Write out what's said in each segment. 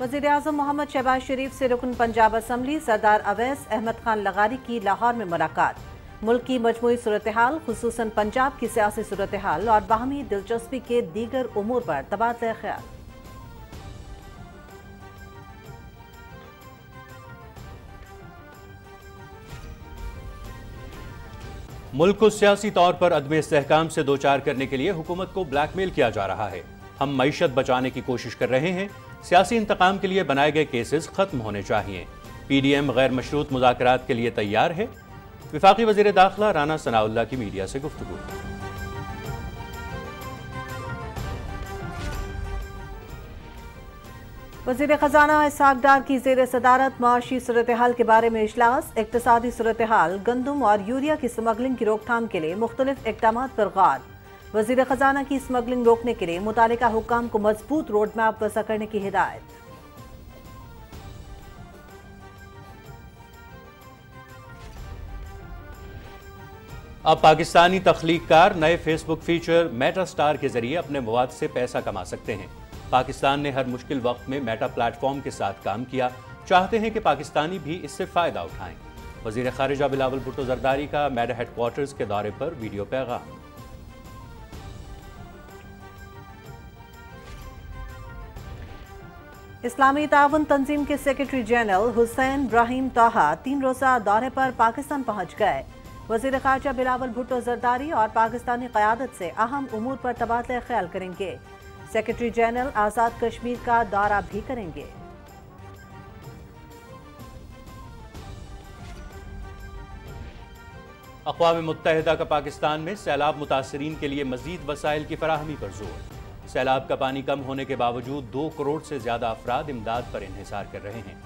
वजीर अजम मोहम्मद शहबाज शरीफ से रुकन पंजाब असम्बली सरदार अवैस अहमद खान लगारी की लाहौर में मुलाकात मुल्क की मजमू सूरत हाल खूस पंजाब की सियासी सूरत हाल और बाहमी दिलचस्पी के दीगर उमूर पर तबादला ख्याल मुल्क को सियासी तौर पर अदम इसकाम से दो चार करने के लिए हुकूमत को ब्लैकमेल किया जा रहा है हम मीशत बचाने की कोशिश कर रहे हैं सियासी इंतकाम के लिए बनाए गए केसेस खत्म होने चाहिए पीडीएम गैर मशरूत मुजाकरात के लिए तैयार है विफाकी वजीर दाखिला राना सनाउल्ला की मीडिया से गुफ्तु वजीर खजाना इसहाक डार की जेर सदारत मुआशी सूरत हाल के बारे में अजलास इकतदी सूरत हाल गंदम और यूरिया की स्मगलिंग की रोकथाम के लिए मुख्तलिफ इकदाम पर गार वजीर खजाना की स्मगलिंग रोकने के लिए मुतल हुकाम को मजबूत रोड मैप वसा करने की हिदायत अब पाकिस्तानी तख्लीकार नए फेसबुक फीचर मेटा स्टार के जरिए अपने मवाद से पैसा कमा सकते हैं पाकिस्तान ने हर मुश्किल वक्त में मेटा प्लेटफॉर्म के साथ काम किया चाहते हैं कि पाकिस्तानी भी इससे फ़ायदा उठाएं वजीर खारिजा बिलावल भुट्टो तो जरदारी का मेटा हेडक्वार्टर्स के दौरे पर वीडियो पैगाम इस्लामी ताउन तंजीम के सेक्रेटरी जनरल हुसैन ब्राहिम ताहा तीन रोज़ा दौरे पर पाकिस्तान पहुंच गए वजीर खारजा बिलावल भुट्टो जरदारी और पाकिस्तानी क्यादत से अहम उमूर पर तबादला ख्याल करेंगे सेक्रेटरी जनरल आज़ाद कश्मीर का दौरा भी करेंगे अकवा मुतहदा का पाकिस्तान में सैलाब मुतासरीन के लिए मजीद वसाइल की फराहमी पर जोर सैलाब का पानी कम होने के बावजूद दो करोड़ से ज्यादा अफराद इमदाद पर इन्हिसार कर रहे हैं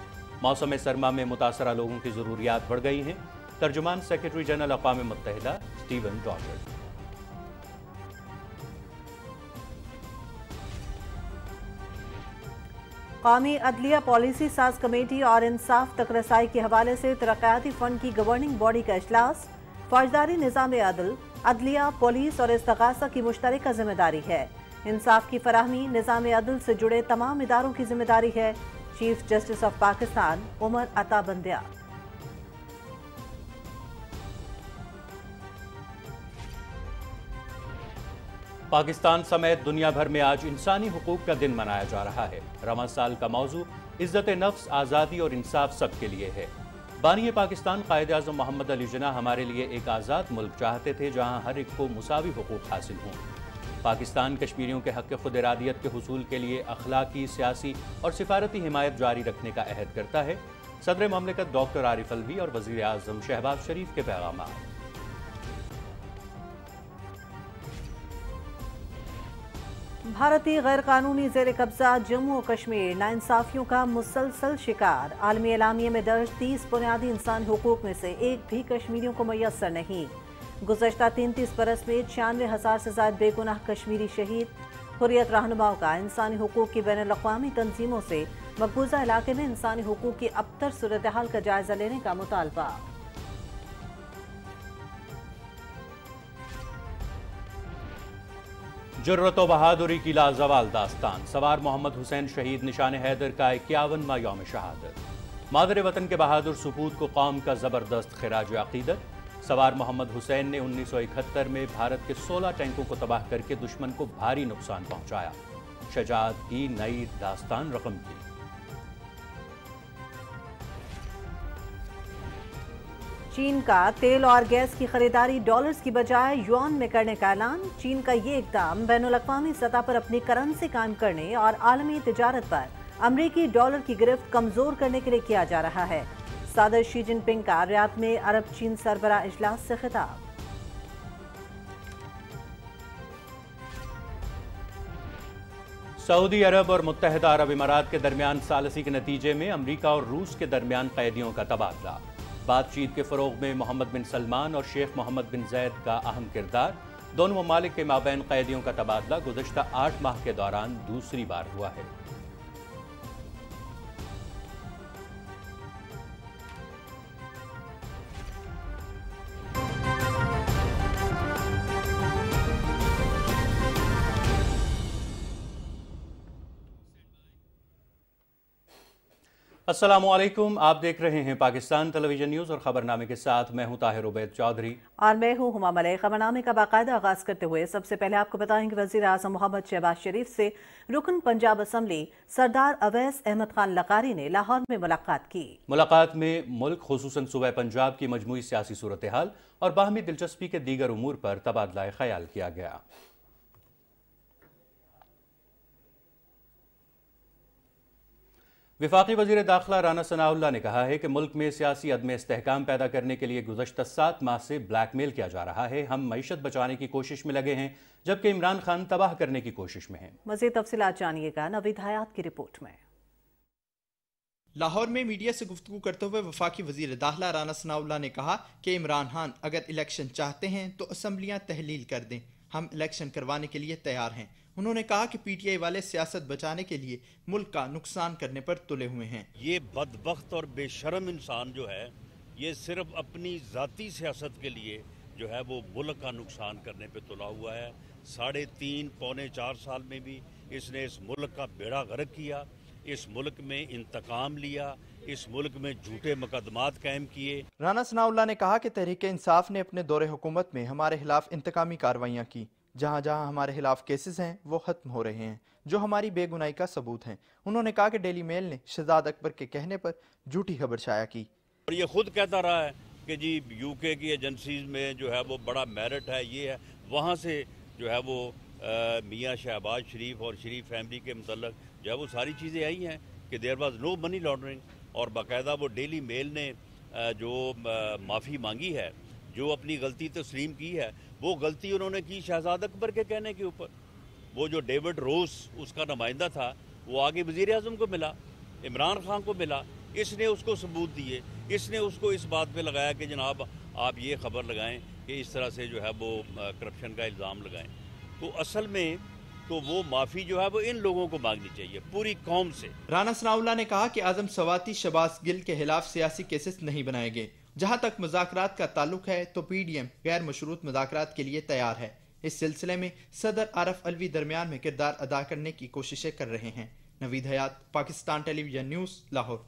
मौसम सरमा में मुतासरा लोगों की ज़रूरियात बढ़ गई हैं तर्जुमान सेक्रेटरी जनरल अवा मुतहदा स्टीवन डॉटर्ड कौमी अदलिया पॉलिसी साज कमेटी और इंसाफ तक रसाई के हवाले से तरक्याती फंड की गवर्निंग बॉडी का अजलास फौजदारी निज़ाम अदल अदलिया पुलिस और इसतगासा की मुश्तरक जिम्मेदारी है इंसाफ की फराहमी निज़ाम अदल से जुड़े तमाम इदारों की जिम्मेदारी है chief justice of Pakistan Umar Ata Bandial Pakistan समेत दुनिया भर में आज इंसानी हकूक का दिन मनाया जा रहा है रवा साल का मौजू इज्जत नफ्स आज़ादी और इंसाफ सबके लिए है बानिय पाकिस्तान कायद अजम मोहम्मद अली जना हमारे लिए एक आज़ाद मुल्क चाहते थे जहाँ हर एक को मुसावी हकूक हासिल हों पाकिस्तान कश्मीरियों के हक खुद इरादियत के हसूल के लिए अखलाकी सियासी और सिफारती हिमायत जारी रखने का अहद करता है सदर ममलिकत डॉक्टर आरिफ अलवी और वजीर अजम शहबाज शरीफ के पैगाम भारतीय गैर कानूनी जेर कब्जा जम्मू और कश्मीर नाइंसाफियों का मुसलसल शिकार आलमी एलामिया में दर्ज तीस बुनियादी इंसान हकूक में से एक भी कश्मीरियों को मैसर नहीं गुजशत तीन तीस बरस में छियानवे हज़ार से ज्यादा बेगुनाह कश्मीरी शहीद हुरियत रहनुमाओं का इंसानी हकूक़ की बैन अवी तनजीमों से मकबूजा इलाके में इंसानी हकूक़ की अबतर सूरत हाल का जायजा लेने का मुतालबा जरूरत बहादुरी की लाजवाल दास्तान सवार मोहम्मद हुसैन शहीद निशान हैदर का इक्यावन यौम शहादत मादरे वतन के बहादुर सपूत को कौम का ज़बरदस्त खराज अकीदत सवार मोहम्मद हुसैन ने 1971 में भारत के 16 टैंकों को तबाह करके दुश्मन को भारी नुकसान पहुंचाया शजात की नई दास्तान रकम की चीन का तेल और गैस की खरीदारी डॉलर्स की बजाय युआन में करने का ऐलान चीन का ये इकदाम बैन अवी सतह पर अपनी करंसी कायम करने और आलमी तजारत पर अमरीकी डॉलर की गिरफ्त कमजोर करने के लिए किया जा रहा है सदर शी जिनपिंग का रियात में अरब चीन सरबरा इजलास से खिताब सऊदी अरब और मुतहदा अरब इमारात के दरमियान सालसी के नतीजे में अमरीका और रूस के दरमियान कैदियों का तबादला बातचीत के फरोग में मोहम्मद बिन सलमान और शेख मोहम्मद बिन जैद का अहम किरदार दोनों ममालिक के माबेन कैदियों का तबादला गुजशत आठ माह के दौरान दूसरी बार हुआ है असलम आप देख रहे हैं पाकिस्तान टेलीविजन न्यूज़ और ख़बरनामे के साथ मैं हूँ ताहिर उबैद चौधरी और मैं हूँ हुमा मलई ख़बरनामे का बाकायदा आगाज़ करते हुए सबसे पहले आपको बताएंगे वजी अजम मोहम्मद शहबाज शरीफ से रुकन पंजाब असम्बली सरदार अवैस अहमद खान लकारी ने लाहौर में मुलाकात की मुलाकात में मुल्क खसूस सूबह पंजाब की मजमू सियासी सूरत हाल और बाहमी दिलचस्पी के दीगर उमूर पर तबादला ख्याल किया गया विफाक़ी वजीर दाखिला राना सनाउल्ला ने कहा है कि मुल्क में सियासी अदम इसकाम पैदा करने के लिए गुजशत सात माह से ब्लैकमेल किया जा रहा है हम मीशत बचाने की कोशिश में लगे हैं जबकि इमरान खान तबाह करने की कोशिश में है मजीद तफसीत जानिएगा नवीद हयात की रिपोर्ट में लाहौर में मीडिया से गुफ्तु करते हुए वफाकी वजीर दाखिला राना सनाउल्ला ने कहा कि इमरान खान अगर इलेक्शन चाहते हैं तो असम्बलियाँ तहलील कर दें हम इलेक्शन करवाने के लिए तैयार हैं उन्होंने कहा कि पीटीआई वाले सियासत बचाने के लिए मुल्क का नुकसान करने पर तुले हुए हैं ये बदबخت और बेशरम इंसान जो है ये सिर्फ अपनी जाति सियासत के लिए जो है वो मुल्क का नुकसान करने पर तुला हुआ है साढ़े तीन पौने चार साल में भी इसने इस मुल्क का बेड़ा गर्क किया इस मुल्क में इंतकाम लिया इस मुल्क में झूठे मुकदमात कायम किए राना सनाउल्ला ने कहा कि तहरीक इंसाफ ने अपने दौरे हुकूमत में हमारे खिलाफ इंतकामी कार्रवाइयाँ की जहाँ जहाँ हमारे खिलाफ केसेस हैं वो ख़त्म हो रहे हैं जो हमारी बेगुनाई का सबूत हैं उन्होंने कहा कि डेली मेल ने शहजाद अकबर के कहने पर झूठी खबर शाया की और ये खुद कहता रहा है कि जी यूके की एजेंसीज में जो है वो बड़ा मेरिट है ये है वहाँ से जो है वो मियाँ शहबाज शरीफ और शरीफ फैमिली के मतलब जो है वो सारी चीज़ें आई हैं कि there was no money laundering और बाकायदा वो डेली मेल ने जो माफ़ी मांगी है जो अपनी गलती तस्लीम तो की है वो गलती उन्होंने की शहजाद अकबर के कहने के ऊपर वो जो डेविड रोस उसका नुमाइंदा था वो आगे वज़ी अजम को मिला इमरान खान को मिला इसने उसको सबूत दिए इसने उसको इस बात पे लगाया कि जनाब आप ये खबर लगाएं कि इस तरह से जो है वो करप्शन का इल्ज़ाम लगाएं तो असल में तो वो माफ़ी जो है वो इन लोगों को मांगनी चाहिए पूरी कौम से राना सनाउल्ला ने कहा कि आजम सवाती शबाज गिल के खिलाफ सियासी केसेस नहीं बनाए गए जहां तक मुजात का ताल्लुक है तो पी डी एम गैर मशरूत मुजात के लिए तैयार है इस सिलसिले में सदर आरफ अलवी दरमियान में किरदार अदा करने की कोशिशें कर रहे हैं नवीद हयात पाकिस्तान टेलीविजन न्यूज़ लाहौर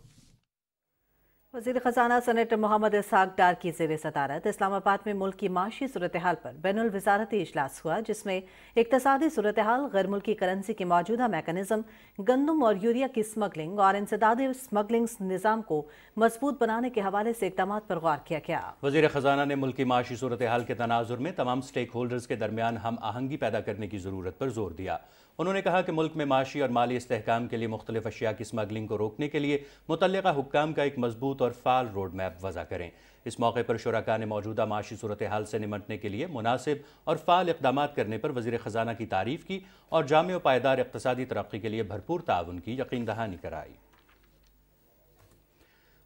वजीर खजाना सनेटर मोहम्मद इसाक डार की जेर सदारत इस्लामाबाद में मुल्क की माशी सूरत हाल पर बैन वजारती अजलास हुआ जिसमें इकतदी सूरत हाल गैर मुल्की करेंसी के मौजूदा मेकनिज़म गंदम और यूरिया की स्मगलिंग और इंसदादी स्मगलिंग निज़ाम को मजबूत बनाने के हवाले से इकदाम पर गौर किया गया वजीर खजाना ने मुल्क की माशी सूरत हाल के तनाजुर में तमाम स्टेक होल्डर्स के दरमियान हम आहंगी पैदा करने की ज़रूरत पर जोर दिया उन्होंने कहा कि मुल्क में माशी और माली इसकाम के लिए मुख्तलिफ अशिया की स्मगलिंग को रोकने के लिए मुतल हुक्काम का एक मजबूत और फाल रोड मैप वजह करें इस मौके पर शुरा ने मौजूदा माशी सूरत हाल से निमटने के लिए मुनासिब और फाल इकदाम करने पर वजी ख़जाना की तारीफ की और जाम पायदार इकतदी तरक्की के लिए भरपूर ताउन की यकीन दहानी कराई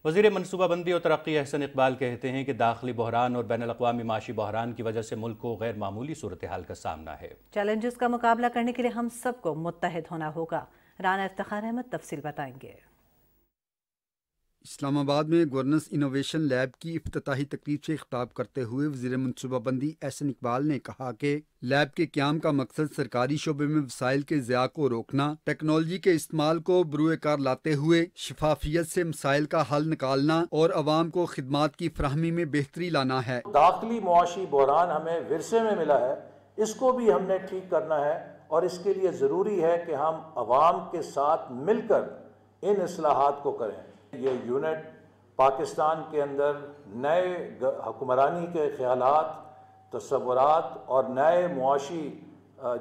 वजीर मनसूबाबंदी और तरक्की अहसन इकबाल कहते हैं कि दाखिली बहरान और बैन अवी माशी बहरान की वजह से मुल्क को गैर मामूली सूरत हाल का सामना है चैलेंजेस का मुकाबला करने के लिए हम सबको मुतहद होना होगा राना इफ्तार अहमद तफसील बताएंगे इस्लामाबाद में गवर्नेंस इनोवेशन लैब की अफ्ताही तकरीब से खिताब करते हुए वजी मनसूबाबंदी एहसन इकबाल ने कहा कि लैब के क्याम का मकसद सरकारी शोबे में वसाइल के ज़िया को रोकना टेक्नोलॉजी के इस्तेमाल को कार लाते हुए शफाफियत से मसाइल का हल निकालना और आवाम को खदमात की फ्राहमी में बेहतरी लाना है दाखिली मुआशी बहरान हमें विरसे में मिला है इसको भी हमने ठीक करना है और इसके लिए ज़रूरी है कि हम आवाम के साथ मिलकर इन असलाहत को करें ये यूनिट पाकिस्तान के अंदर नए हुक्मरानी के ख्याल तस्वुरात और नए मुआशी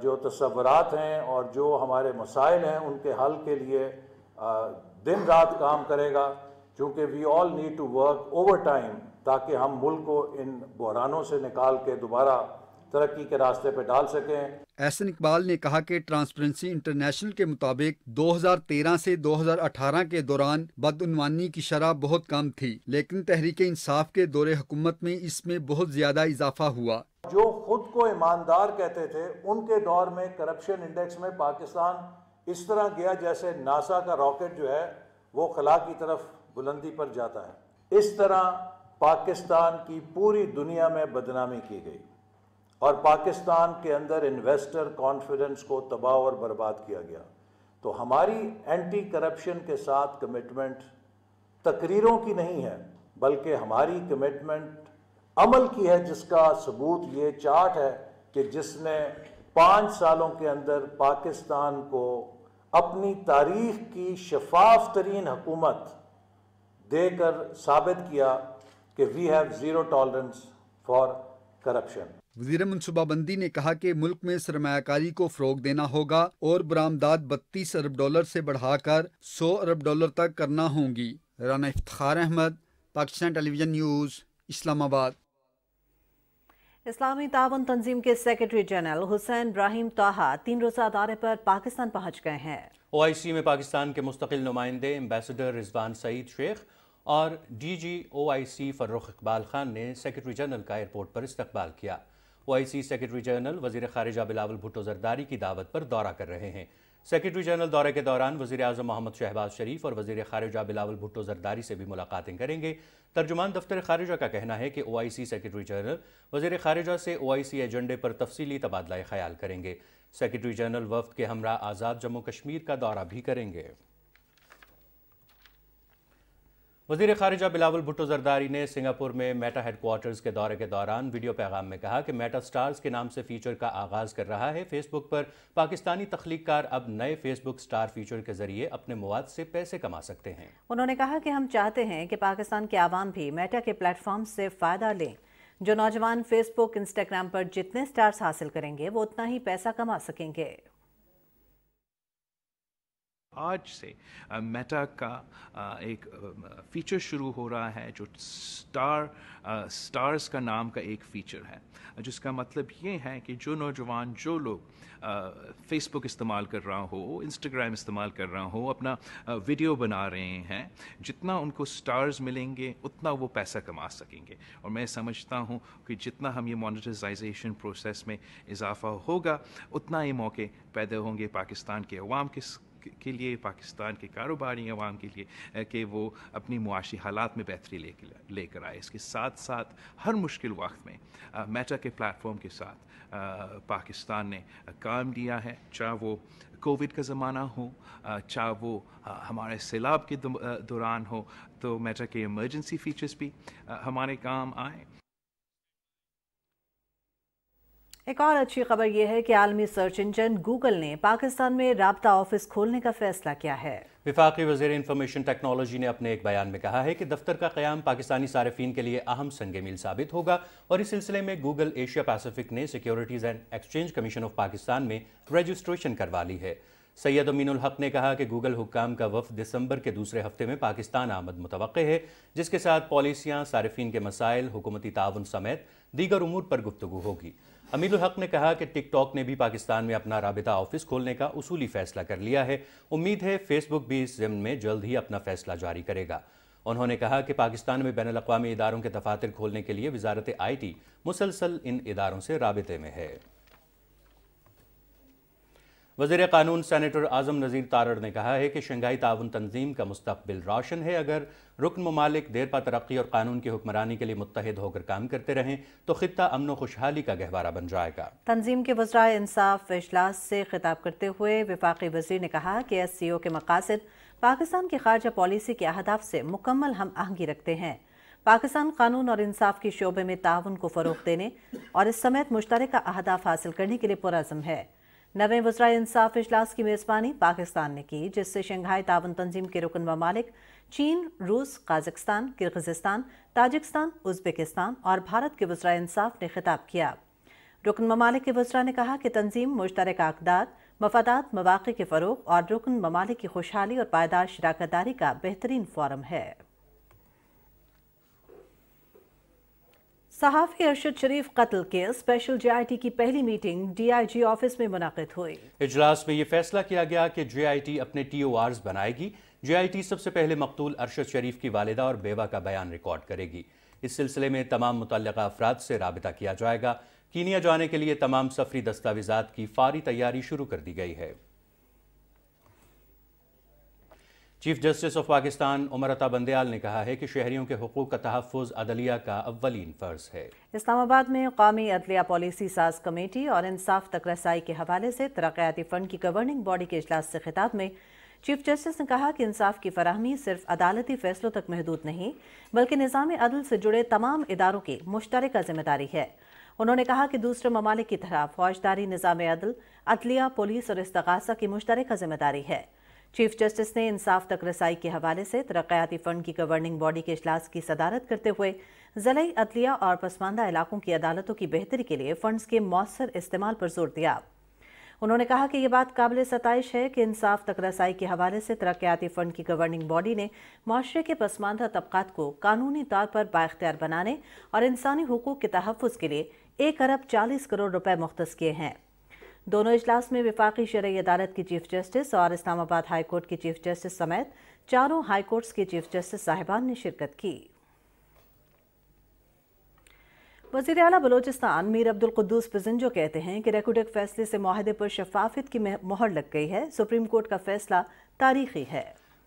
जो तस्वुरात हैं और जो हमारे मसाइल हैं उनके हल के लिए दिन रात काम करेगा क्योंकि we all need to work overtime ताकि हम मुल्क को इन बहरानों से निकाल के दोबारा तरक्की के रास्ते पर डाल सकें एहसन इकबाल ने कहा कि ट्रांसपेरेंसी इंटरनेशनल के मुताबिक 2013 से 2018 के दौरान बदनवानी की शराब बहुत कम थी लेकिन तहरीक इंसाफ के दौरे हुकूमत में इसमें बहुत ज़्यादा इजाफा हुआ जो खुद को ईमानदार कहते थे उनके दौर में करप्शन इंडेक्स में पाकिस्तान इस तरह गया जैसे नासा का रॉकेट जो है वो खला की तरफ बुलंदी पर जाता है इस तरह पाकिस्तान की पूरी दुनिया में बदनामी की गई और पाकिस्तान के अंदर इन्वेस्टर कॉन्फिडेंस को तबाह और बर्बाद किया गया तो हमारी एंटी करप्शन के साथ कमिटमेंट तकरीरों की नहीं है बल्कि हमारी कमिटमेंट अमल की है जिसका सबूत ये चार्ट है कि जिसने पाँच सालों के अंदर पाकिस्तान को अपनी तारीख की शफाफ तरीन हकूमत देकर साबित किया कि we have zero tolerance for corruption वजीर मनसूबाबंदी ने कहा कि मुल्क में सरमाकारी को फ़रोग देना होगा और बरामदाद बत्तीस अरब डॉलर से बढ़ाकर सौ अरब डॉलर तक करना होंगी राना इफ्तार अहमद पाकिस्तान टेलीविज़न न्यूज़ इस्लामाबाद इस्लामी तावन तंजीम के सेक्रेटरी जनरल हुसैन इब्राहिम ताहा तीन रोज़ा अदारे पर पाकिस्तान पहुंच गए हैं ओ आई सी में पाकिस्तान के मुस्तकिल नुमाइंदे एम्बेसडर रिजवान सईद शेख और D G O I C Farrukh Iqbal Khan ने सेक्रेटरी जनरल का एयरपोर्ट पर इस्तकबाल किया ओआईसी सेक्रेटरी जनरल वजीर खारिजा बिलावल भुट्टो जरदारी की दावत पर दौरा कर रहे हैं सेक्रेटरी जनरल दौरे के दौरान वजी अजम मोहम्मद शहबाज शरीफ और वजी खारजा बिलावल भुट्टो जरदारी से भी मुलाकातें करेंगे तर्जुमान दफ्तर खारजा का कहना है कि ओ आई सी सेक्रेटरी जनरल वजी खारजा से ओ आई सी एजेंडे पर तफसीली तबादला ख्याल करेंगे सेक्रेटरी जनरल वफद के हमरा आज़ाद जम्मू कश्मीर का दौरा भी करेंगे वजीर खारजा बिलावल भुट्टो जरदारी ने सिंगापुर में मेटा हेडक्वार्टर्स के दौरे के दौरान वीडियो पैगाम में कहा कि मेटा स्टार्स के नाम से फीचर का आगाज़ कर रहा है फेसबुक पर पाकिस्तानी तख्लीकार अब नए फेसबुक स्टार फीचर के जरिए अपने मवाद से पैसे कमा सकते हैं उन्होंने कहा कि हम चाहते हैं कि पाकिस्तान के आवाम भी मेटा के प्लेटफॉर्म से फ़ायदा लें जो नौजवान फेसबुक इंस्टाग्राम पर जितने स्टार्स हासिल करेंगे वो उतना ही पैसा कमा सकेंगे आज से मेटा का एक फीचर शुरू हो रहा है जो स्टार स्टार्स का नाम का एक फीचर है जिसका मतलब ये है कि जो नौजवान जो लोग फेसबुक इस्तेमाल कर रहा हो इंस्टाग्राम इस्तेमाल कर रहा हो अपना वीडियो बना रहे हैं जितना उनको स्टार्स मिलेंगे उतना वो पैसा कमा सकेंगे और मैं समझता हूँ कि जितना हम ये मोनिटाइजेशन प्रोसेस में इजाफा होगा उतना ये मौके पैदा होंगे पाकिस्तान के अवाम के के लिए पाकिस्तान के कारोबारी अवाम के लिए कि वो अपनी मुआशी हालात में बेहतरी लेकर आए इसके साथ साथ हर मुश्किल वक्त में मेटा के प्लेटफॉर्म के साथ पाकिस्तान ने काम दिया है चाहे वो कोविड का ज़माना हो चाहे वो हमारे सैलाब के दौरान हो तो मेटा के इमरजेंसी फीचर्स भी हमारे काम आए एक और अच्छी खबर यह है कि आलमी सर्च इंजन गूगल ने पाकिस्तान में रबता ऑफिस खोलने का फैसला किया है विफाकी वजीर इंफॉर्मेशन टेक्नोलॉजी ने अपने एक बयान में कहा है कि दफ्तर का क्याम पाकिस्तानी सार्फिन के लिए अहम संग मील साबित होगा और इस सिलसिले में गूगल एशिया पैसिफिक ने securities and exchange commission of Pakistan में रजिस्ट्रेशन करवा ली है सैयद अमीन हक ने कहा कि गूगल हुक्काम का वफ दिसंबर के दूसरे हफ्ते में पाकिस्तान आमद मुतव है जिसके साथ पॉलिसियाँ सार्फिन के मसाइल हुकूमती ताउन समेत दीगर उमूर पर गुफ्तु होगी अमीर हक ने कहा कि टिकटॉक ने भी पाकिस्तान में अपना रबता ऑफिस खोलने का उसूली फैसला कर लिया है उम्मीद है फेसबुक भी इस जिम में जल्द ही अपना फैसला जारी करेगा उन्होंने कहा कि पाकिस्तान में बैन अवी इदारों के दफातर खोलने के लिए वजारत आई टी मुसलसल इन इदारों से रबते में है वजीर कानून सैनिटर आजम नज़ीर तारड़ ने कहा है कि शंघाई ताउन तंजीम का मुस्तबिल रोशन है अगर रुकन ममालिक देरपा तरक्की और कानून की हुक्मरानी के लिए मुतहद होकर काम करते रहें तो खत्ता अमन खुशहाली का गहवारा बन जाएगा तंजीम के वजरा इंसाफ अजलास से खिताब करते हुए विफाक वजीर ने कहा कि एस सी ओ के मकासद पाकिस्तान की खारजा पॉलिसी के अहदाफ से मुकम्मल हम आहंगी रखते हैं पाकिस्तान कानून और इंसाफ के शोबे में ताउन को फ़रोग देने और इस समेत मुश्तर अहदाफ हासिल करने के लिए पुरज़म है नवे वज्रा इंसाफ अजलास की मेज़बानी पाकिस्तान ने की जिससे शंघाई तावन तंजीम के रुकन ममालिक चीन रूस काजिकस्तान किर्गिजिस्तान ताजिकस्तान उज्बेकिस्तान और भारत के वज्रा इंसाफ ने खिताब किया रुकन ममालिक के वजरा ने कहा कि तंजीम मुश्तर अकदार मफादात मवाक के फ़रोग और रुकन ममालिक की खुशहाली और पायदार शराकत दारी का बेहतरीन फॉरम है सहाफ़ी अरशद शरीफ कत्ल के स्पेशल जेआईटी की पहली मीटिंग डीआईजी ऑफिस में मुनद हुई इजलास में ये फैसला किया गया कि जेआईटी अपने टी ओ आर बनाएगी जेआईटी सबसे पहले मकतूल अरशद शरीफ की वालदा और बेवा का बयान रिकॉर्ड करेगी इस सिलसिले में तमाम मुतल अफराद से रबता किया जाएगा कीनिया जाने के लिए तमाम सफरी दस्तावेजा की फ़ारी तैयारी शुरू कर दी गई है chief justice of Pakistan Umar Ata Bandial ने कहा है कि शहरियों के हकूक का तहफ़ अदलिया का अवलिन फ़र्ज़ है इस्लामाबाद में कौमी अदलिया पॉलिसी साज कमेटी और इंसाफ तक रसाई के हवाले से तरक्याती फ़ंड की गवर्निंग बॉडी के अजलास से खिताब में चीफ जस्टिस ने कहा कि इंसाफ की फरहमी सिर्फ अदालती फैसलों तक महदूद नहीं बल्कि निज़ाम अदल से जुड़े तमाम इदारों की मुश्तर जिम्मेदारी है उन्होंने कहा कि दूसरे ममालिक की तरह फौजदारी निज़ाम अदल अदलिया पुलिस और इस्तगासा की मुश्तर जिम्मेदारी है चीफ जस्टिस ने इंसाफ तक रसाई के हवाले से तरक्याती फ़ंड की गवर्निंग बॉडी के अजलास की सदारत करते हुए ज़लई अदलिया और पसमानदा इलाकों की अदालतों की बेहतरी के लिए फ़ंड्स के मौसर इस्तेमाल पर जोर दिया उन्होंने कहा कि यह बात काबिल सतश है कि इंसाफ तक रसाई के हवाले से तरक्याती फ़ंड की गवर्निंग बॉडी ने माशरे के पसमानदा तबकात को कानूनी तौर पर बाख्तियार बनाने और इंसानी हकूक़ के तहफ़ के लिए एक अरब चालीस करोड़ रुपये मुख्त किए हैं दोनों इजलास में विफाकी शरय अदालत की चीफ जस्टिस और इस्लामाबाद हाईकोर्ट की चीफ जस्टिस समेत चारों हाईकोर्ट्स के चीफ जस्टिस साहिबान ने शिरकत की वजीर अला बलोचिस्तान मीर अब्दुल कुद्दूस पजंजो कहते हैं कि रेकोडेक फैसले से माहदे पर शफाफत की मोहर लग गई है सुप्रीम कोर्ट का फैसला तारीखी है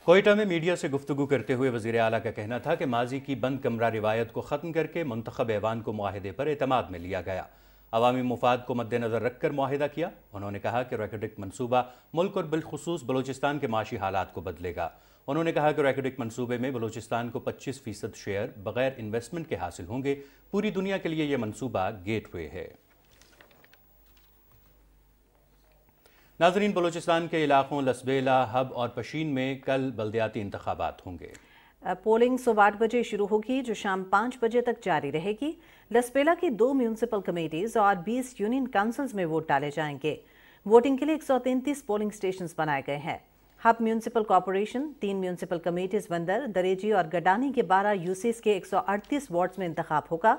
कोयटा में मीडिया से गुफ्तु करते हुए वजीर अला का कहना था कि माजी की बंद कमरा रिवायत को ख़त्म करके मंतखब ऐवान को माहदे पर अतमाद में लिया गया अवामी मुफाद को मद्देनज़र रखकर माहिदा किया उन्होंने कहा कि रैकेडिक मनसूबा मुल्क और बिलखसूस बलोचिस्तान के माशी हालात को बदलेगा उन्होंने कहा कि रैकेडिक मनसूबे में बलोचिस्तान को 25 फीसद शेयर बगैर इन्वेस्टमेंट के हासिल होंगे पूरी दुनिया के लिए यह मनसूबा गेट वे है नाजरीन बलोचिस्तान के इलाकों लसबेला हब और पशीन में कल बल्दियाती इंतबात होंगे पोलिंग सुबह आठ बजे शुरू होगी जो शाम पाँच बजे तक जारी रहेगी लसपेला की दो म्यूनिसिपल कमेटीज और 20 यूनियन काउंसिल्स में वोट डाले जाएंगे वोटिंग के लिए 133 पोलिंग स्टेशन बनाए गए हैं हब म्यूनसिपल कॉरपोरेशन तीन म्यूनसिपल कमेटीज बंदर दरेजी और गडानी के 12 यूसीस के 138 वार्ड्स में इंतखब होगा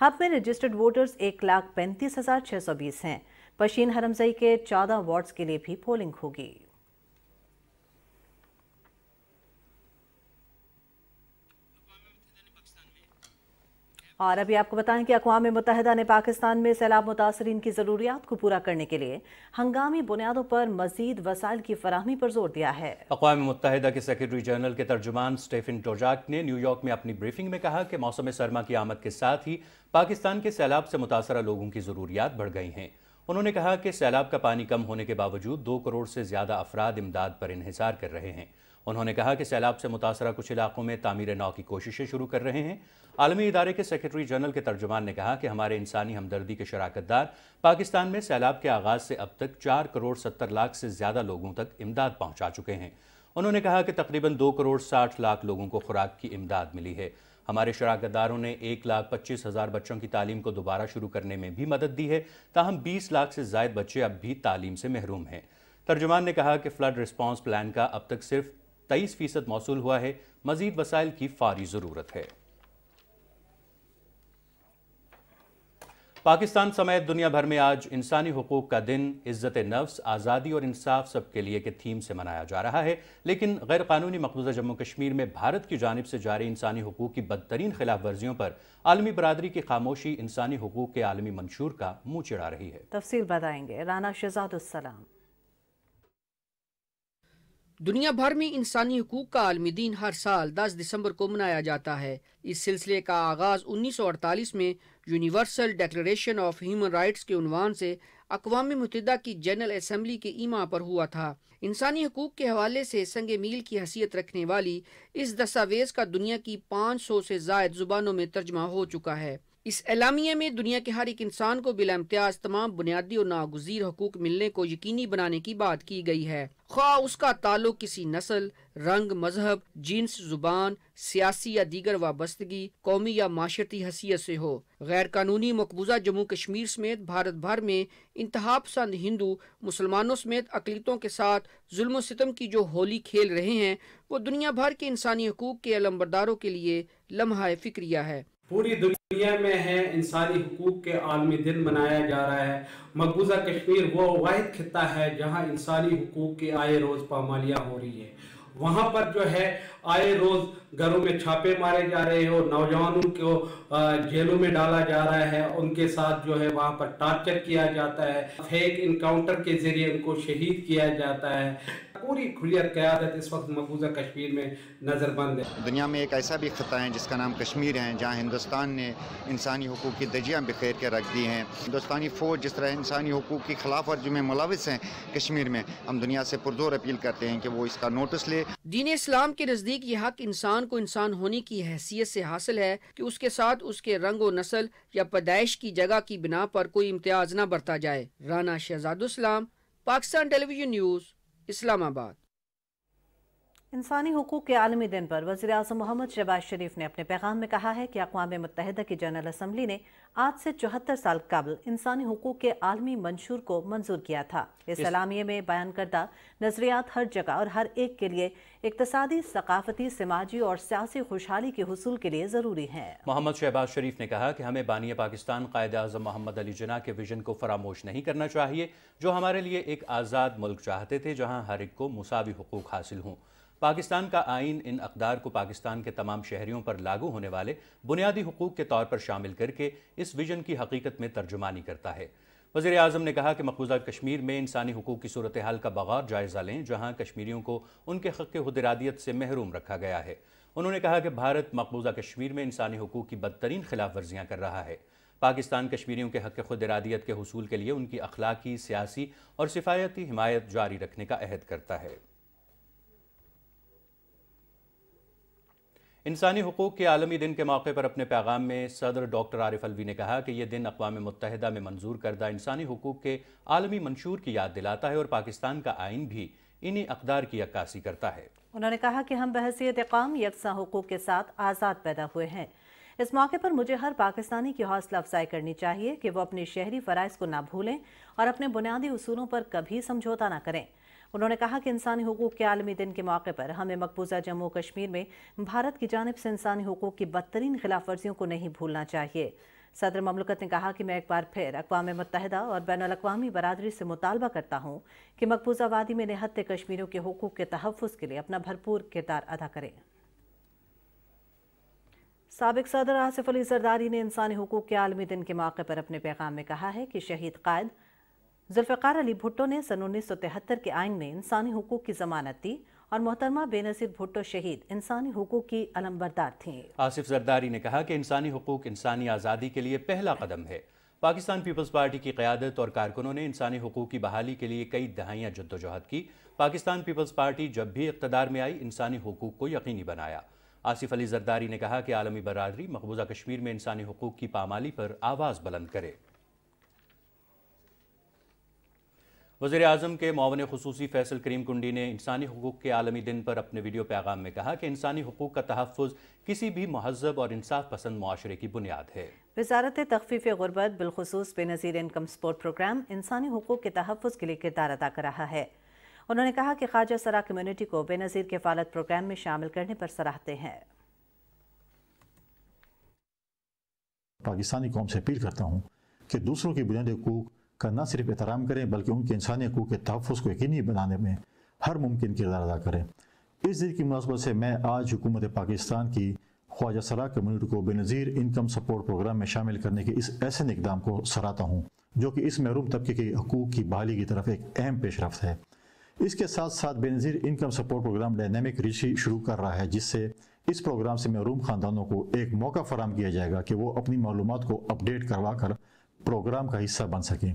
हब में रजिस्टर्ड वोटर्स एक लाख पैंतीस हजार छह सौ बीस हैं पशीन हरमजई के चौदह वार्ड्स के लिए भी पोलिंग होगी और अभी आपको बताएं कि अकवा मुतहदा ने पाकिस्तान में सैलाब मुतासरीन की ज़रूरियात को पूरा करने के लिए हंगामी बुनियादों पर मजीद वसाइल की फरहमी पर जोर दिया है अकवा मुतहदा के सेक्रेटरी जनरल के तर्जुमान स्टेफिन डोजाक ने न्यूयॉर्क में अपनी ब्रीफिंग में कहा कि मौसम सरमा की आमद के साथ ही पाकिस्तान के सैलाब से मुतासर लोगों की ज़रूरियात बढ़ गई हैं उन्होंने कहा कि सैलाब का पानी कम होने के बावजूद दो करोड़ से ज़्यादा अफराद इमदाद पर इन्हसार कर रहे हैं उन्होंने कहा कि सैलाब से मुतासरा कुछ इलाकों में तामीर नाव की कोशिशें शुरू कर रहे हैं आलमी इदारे के सेक्रेटरी जनरल के तर्जुमान ने कहा कि हमारे इंसानी हमदर्दी के दार पाकिस्तान में सैलाब के आगाज़ से अब तक चार करोड़ सत्तर लाख से ज़्यादा लोगों तक इमदाद पहुँचा चुके हैं उन्होंने कहा कि तकरीबन दो करोड़ साठ लाख लोगों को खुराक की इमदाद मिली है हमारे दारों ने एक लाख पच्चीस हज़ार बच्चों की तालीम को दोबारा शुरू करने में भी मदद दी है ताहम बीस लाख से जायद बच्चे अब भी तालीम से महरूम हैं तर्जुमान ने कहा कि फ़्लड रिस्पॉन्स प्लान का अब तक सिर्फ तेईस फीसद मौसू हुआ है मजीद वसाइल की फारी ज़रूरत है पाकिस्तान समेत दुनिया भर में आज इंसानी हकूक का दिन इज़्ज़त नफ्स आज़ादी और इंसाफ सबके लिए के थीम से मनाया जा रहा है लेकिन गैर कानूनी मकबूजा जम्मू कश्मीर में भारत की जानब से जारी इंसानी हकूक की बदतरीन खिलाफ वर्जियों पर आलमी बरदरी की खामोशी इंसानी हकूक के आलमी मंशूर का मुँह चिड़ा रही है तफसील बताएंगे राना शहजाद दुनिया भर में इंसानी हकूक का आलमी दिन हर साल 10 दिसंबर को मनाया जाता है इस सिलसिले का आगाज 1948 में universal declaration of human rights के उनवान से अकवा मुतदा की जनरल असम्बली के ईमा पर हुआ था इंसानी हकूक के हवाले से संग मील की हैसियत रखने वाली इस दस्तावेज़ का दुनिया की 500 से जायद जुबानों में तर्जमा हो चुका है इस एलामिया में दुनिया के हर एक इंसान को बिला इम्तियाज तमाम बुनियादी और नागजीर हकूक मिलने को यकीनी बनाने की बात की गई है खा उसका ताल्लुक किसी नस्ल रंग मजहब जींस जुबान सियासी या दीगर वाबस्तगी कौमी या माशरती हैसियत से हो गैर कानूनी मकबूजा जम्मू कश्मीर समेत भारत भर में इंतहा पसंद हिंदू मुसलमानों समेत अकलीतों के साथ जुल्म सितम की जो होली खेल रहे हैं वो दुनिया भर के इंसानी हकूक के अलम्बरदारों के लिए लम्हा फिक्रिया है पूरी दुनिया में है इंसानी हकूक के आलमी दिन मनाया जा रहा है मकबूजा कश्मीर वो वाद खत्ता है जहाँ इंसानी हकूक की आए रोज़ पामालियाँ हो रही है वहाँ पर जो है आए रोज घरों में छापे मारे जा रहे हैं और नौजवानों को जेलों में डाला जा रहा है उनके साथ जो है वहाँ पर टार्चर किया जाता है फेक इनकाउंटर के जरिए उनको शहीद किया जाता है पूरी खुलिया क्यादत इस वक्त मकबूजा कश्मीर में नज़रबंद है दुनिया में एक ऐसा भी ख़त्ता है जिसका नाम कश्मीर है जहाँ हिंदुस्तान ने इंसानी हकूक़ की दजियाँ बिखेर के रख दी हैं हिंदुस्तानी फ़ौज जिस तरह इंसानी हकूक़ की खिलाफ वर्जी में मुलविस हैं कश्मीर में हम दुनिया से पुरजोर अपील करते हैं कि वो इसका नोटिस ले दीन इस्लाम के नज़दीक तहरीक ये हक इंसान को इंसान होने की हैसियत से हासिल है कि उसके साथ उसके रंग व नस्ल या पैदाइश की जगह की बिना पर कोई इम्तियाज न बरता जाए राना शहजाद पाकिस्तान टेलीविजन न्यूज़ इस्लामाबाद इंसानी हकूक़ के आलमी दिन पर वजी अजम मोहम्मद शहबाज शरीफ ने अपने पैगाम में कहा है कि अकवा मुतहदा की जनरल असम्बली ने आज से चौहत्तर साल कबल इंसानी हकूक़ के आलमी मंशूर को मंजूर किया था इस सलामी में बयान करदा नजरियात हर जगह और हर एक के लिए इकतदी सकाफती समाजी और सियासी खुशहाली के हसूल के लिए ज़रूरी है मोहम्मद शहबाज शरीफ ने कहा कि हमें बानिय पाकिस्तान कायद अजम मोहम्मद अली जना के विजन को फरामोश नहीं करना चाहिए जो हमारे लिए एक आज़ाद मुल्क चाहते थे जहाँ हर एक को मसावी हकूक़ हासिल हों पाकिस्तान का आइन इन अकदार को पाकिस्तान के तमाम शहरीों पर लागू होने वाले बुनियादी हकूक़ के तौर पर शामिल करके इस विजन की हकीकत में तर्जुमानी करता है वजीर अजम ने कहा कि मकबूजा कश्मीर में इंसानी हकूक़ की सूरत हाल का बगौर जायजा लें जहाँ कश्मीरियों को उनके हक हदरादियत से महरूम रखा गया है उन्होंने कहा कि भारत मकबूजा कश्मीर में इंसानी हकूक़ की बदतरीन खिलाफ वर्जियाँ कर रहा है पाकिस्तान कश्मीरियों के हक खुद इरादियत के हसूल के लिए उनकी अखलाकी सियासी और सिफायती हिमायत जारी रखने का अहद करता है इंसानी हकूक़ के आलमी दिन के मौके पर अपने पैगाम में सदर डॉक्टर आरिफ अलवी ने कहा कि यह दिन अकवा मुतहदा में मंजूर करदा इंसानी हकूक़ के आलमी मंशूर की याद दिलाता है और पाकिस्तान का आइन भी इन्हीं अकदार की अक्सी करता है उन्होंने कहा कि हम बहसीत कौम यकसा हकूक़ के साथ आज़ाद पैदा हुए हैं इस मौके पर मुझे हर पाकिस्तानी की हौसला अफजाई करनी चाहिए कि वो अपने शहरी फ़राइज़ को ना भूलें और अपने बुनियादी असूलों पर कभी समझौता ना करें उन्होंने कहा कि इंसानी हकूक़ के आलमी दिन के मौके पर हमें मकबूजा जम्मू कश्मीर में भारत की जानब से इंसानी हकूक़ की बदतरीन खिलाफ वर्जियों को नहीं भूलना चाहिए सदर ममलकत ने कहा कि मैं एक बार फिर अकवा मुतहदा और बैन अवी बरदरी से मुतालबा करता हूँ कि मकबूजा वादी में निहत्ते कश्मीरों के हकूक़ के तहफ़ के लिए अपना भरपूर किरदार अदा करें सबक सदर आसिफ अली जरदारी ने इंसानी हकूक़ के आलमी दिन के मौके पर अपने पैगाम में कहा है कि शहीद कायद जुल्फ़ार अली भुट्टो ने सन उन्नीस सौ तिहत्तर के आइन में इंसानी हकूक़ की जमानत दी और मोहतरमा बेनजीर भुट्टो शहीद इंसानी हकूक की अलमबरदार थी आसिफ जरदारी ने कहा कि इंसानी हकूक इंसानी आज़ादी के लिए पहला कदम है पाकिस्तान पीपल्स पार्टी की क्यादत और कारकुनों ने इंसानी हकूक की बहाली के लिए कई दहाइयाँ जद्दोजहद की पाकिस्तान पीपल्स पार्टी जब भी इकतदार में आई इंसानी हकूक को यकीनी बनाया आसिफ अली जरदारी ने कहा कि आलमी बरदरी मकबूजा कश्मीर में इंसानी हकूक की पामाली पर आवाज़ बुलंद करे वजे अजम के मावन खसूसी फैसल करीम कुंडी ने इंसानी हकूक़ के आलमी दिन पर अपने वीडियो पैगाम में कहा कि इंसानी हकूक़ का तहफ़ किसी भी महजब और इंसाफ पसंद माशरे की बुनियाद है वजारत तखफीफ गुरबत बिलखसूस बेनज़ीर इनकम सपोर्ट प्रोग्राम इंसानी हकूक़ के तहफ़ के लिए किरदार अदा कर रहा है उन्होंने कहा कि ख्वाजा सरा कम्यूनिटी को बेनज़ीर के फालत प्रोग्राम में शामिल करने पर सराहते हैं पाकिस्तानी कौम से अपील करता हूँ कि दूसरों के बुनियादी हकूक़ का ना सिर्फ एहतराम करें बल्कि उनके इंसानी हकूक़ के तहफ़ को यकीनी बनाने में हर मुमकिन किरदार अदा करें इस दिन की मुनासबत से मैं आज हुकूमत पाकिस्तान की ख्वाजा सरा कम्यूनिटी को बेनज़ीर इनकम सपोर्ट प्रोग्राम में शामिल करने के इस ऐसे इकदाम को सराहता हूँ जो कि इस महरूम तबके के हकूक़ की बहाली की तरफ एक अहम पेशरफ है इसके साथ साथ Benazir income support programme dynamic रिशी शुरू कर रहा है जिससे इस प्रोग्राम से महरूम ख़ानदानों को एक मौका फराम किया जाएगा कि वो अपनी मालूम को अपडेट करवा कर प्रोग्राम का हिस्सा बन सकें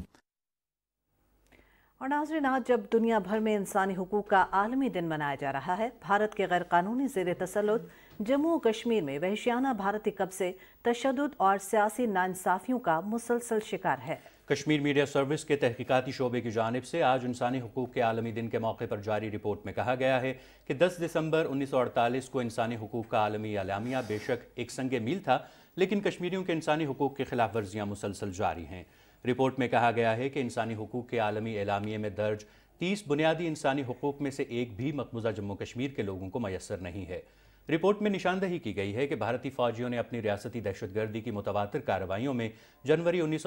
और नाजरन आज जब दुनिया भर में इंसानी हकूक़ का आलमी दिन मनाया जा रहा है भारत के गैरकानूनी जेर तसलुत जम्मू कश्मीर में वहशियाना भारतीय कब्जे तशद और सियासी नासाफियों का मुसलसल शिकार है कश्मीर मीडिया सर्विस के तहकीकती शोबे की जानब से आज इंसानी हकूक़ के आलमी दिन के मौके पर जारी रिपोर्ट में कहा गया है कि 10 दिसंबर 1948 को इंसानी हकूक़ का आलमी अलामिया बेशक एक संग मील था लेकिन कश्मीरियों के इंसानी हकूक़ की खिलाफ वर्जियाँ मुसलसल जारी हैं रिपोर्ट में कहा गया है कि इंसानी हकूक़ के आलमी एलामिये में दर्ज तीस बुनियादी इंसानी हकूक़ में से एक भी मकबूजा जम्मू कश्मीर के लोगों को मैसर नहीं है रिपोर्ट में निशानदेही की गई है कि भारतीय फौजियों ने अपनी रियासती दहशतगर्दी की मुतवातर कार्रवाइयों में जनवरी उन्नीस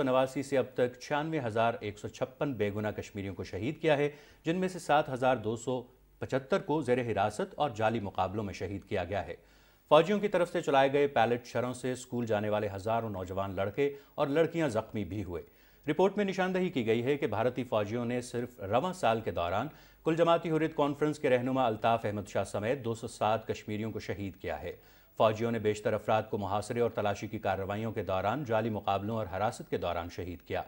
से अब तक छियानवे हज़ार एक सौ छप्पन बेगुना कश्मीरियों को शहीद किया है जिनमें से सात हज़ार दो सौ पचहत्तर को जेर हिरासत और जाली मुकाबलों में शहीद किया गया है फौजियों की तरफ से चलाए गए पैलेट शरों से स्कूल जाने वाले हजारों नौजवान लड़के और लड़कियां जख्मी भी हुए रिपोर्ट में निशानदेही की गई है कि भारतीय फौजियों ने सिर्फ रवा साल के दौरान कुल जमाती हुरियत कॉन्फ्रेंस के रहनुमा अल्ताफ अहमद शाह समेत 207 कश्मीरियों को शहीद किया है फौजियों ने बेशतर अफराद को मुहासरे और तलाशी की कार्रवाइयों के दौरान जाली मुकाबलों और हरासत के दौरान शहीद किया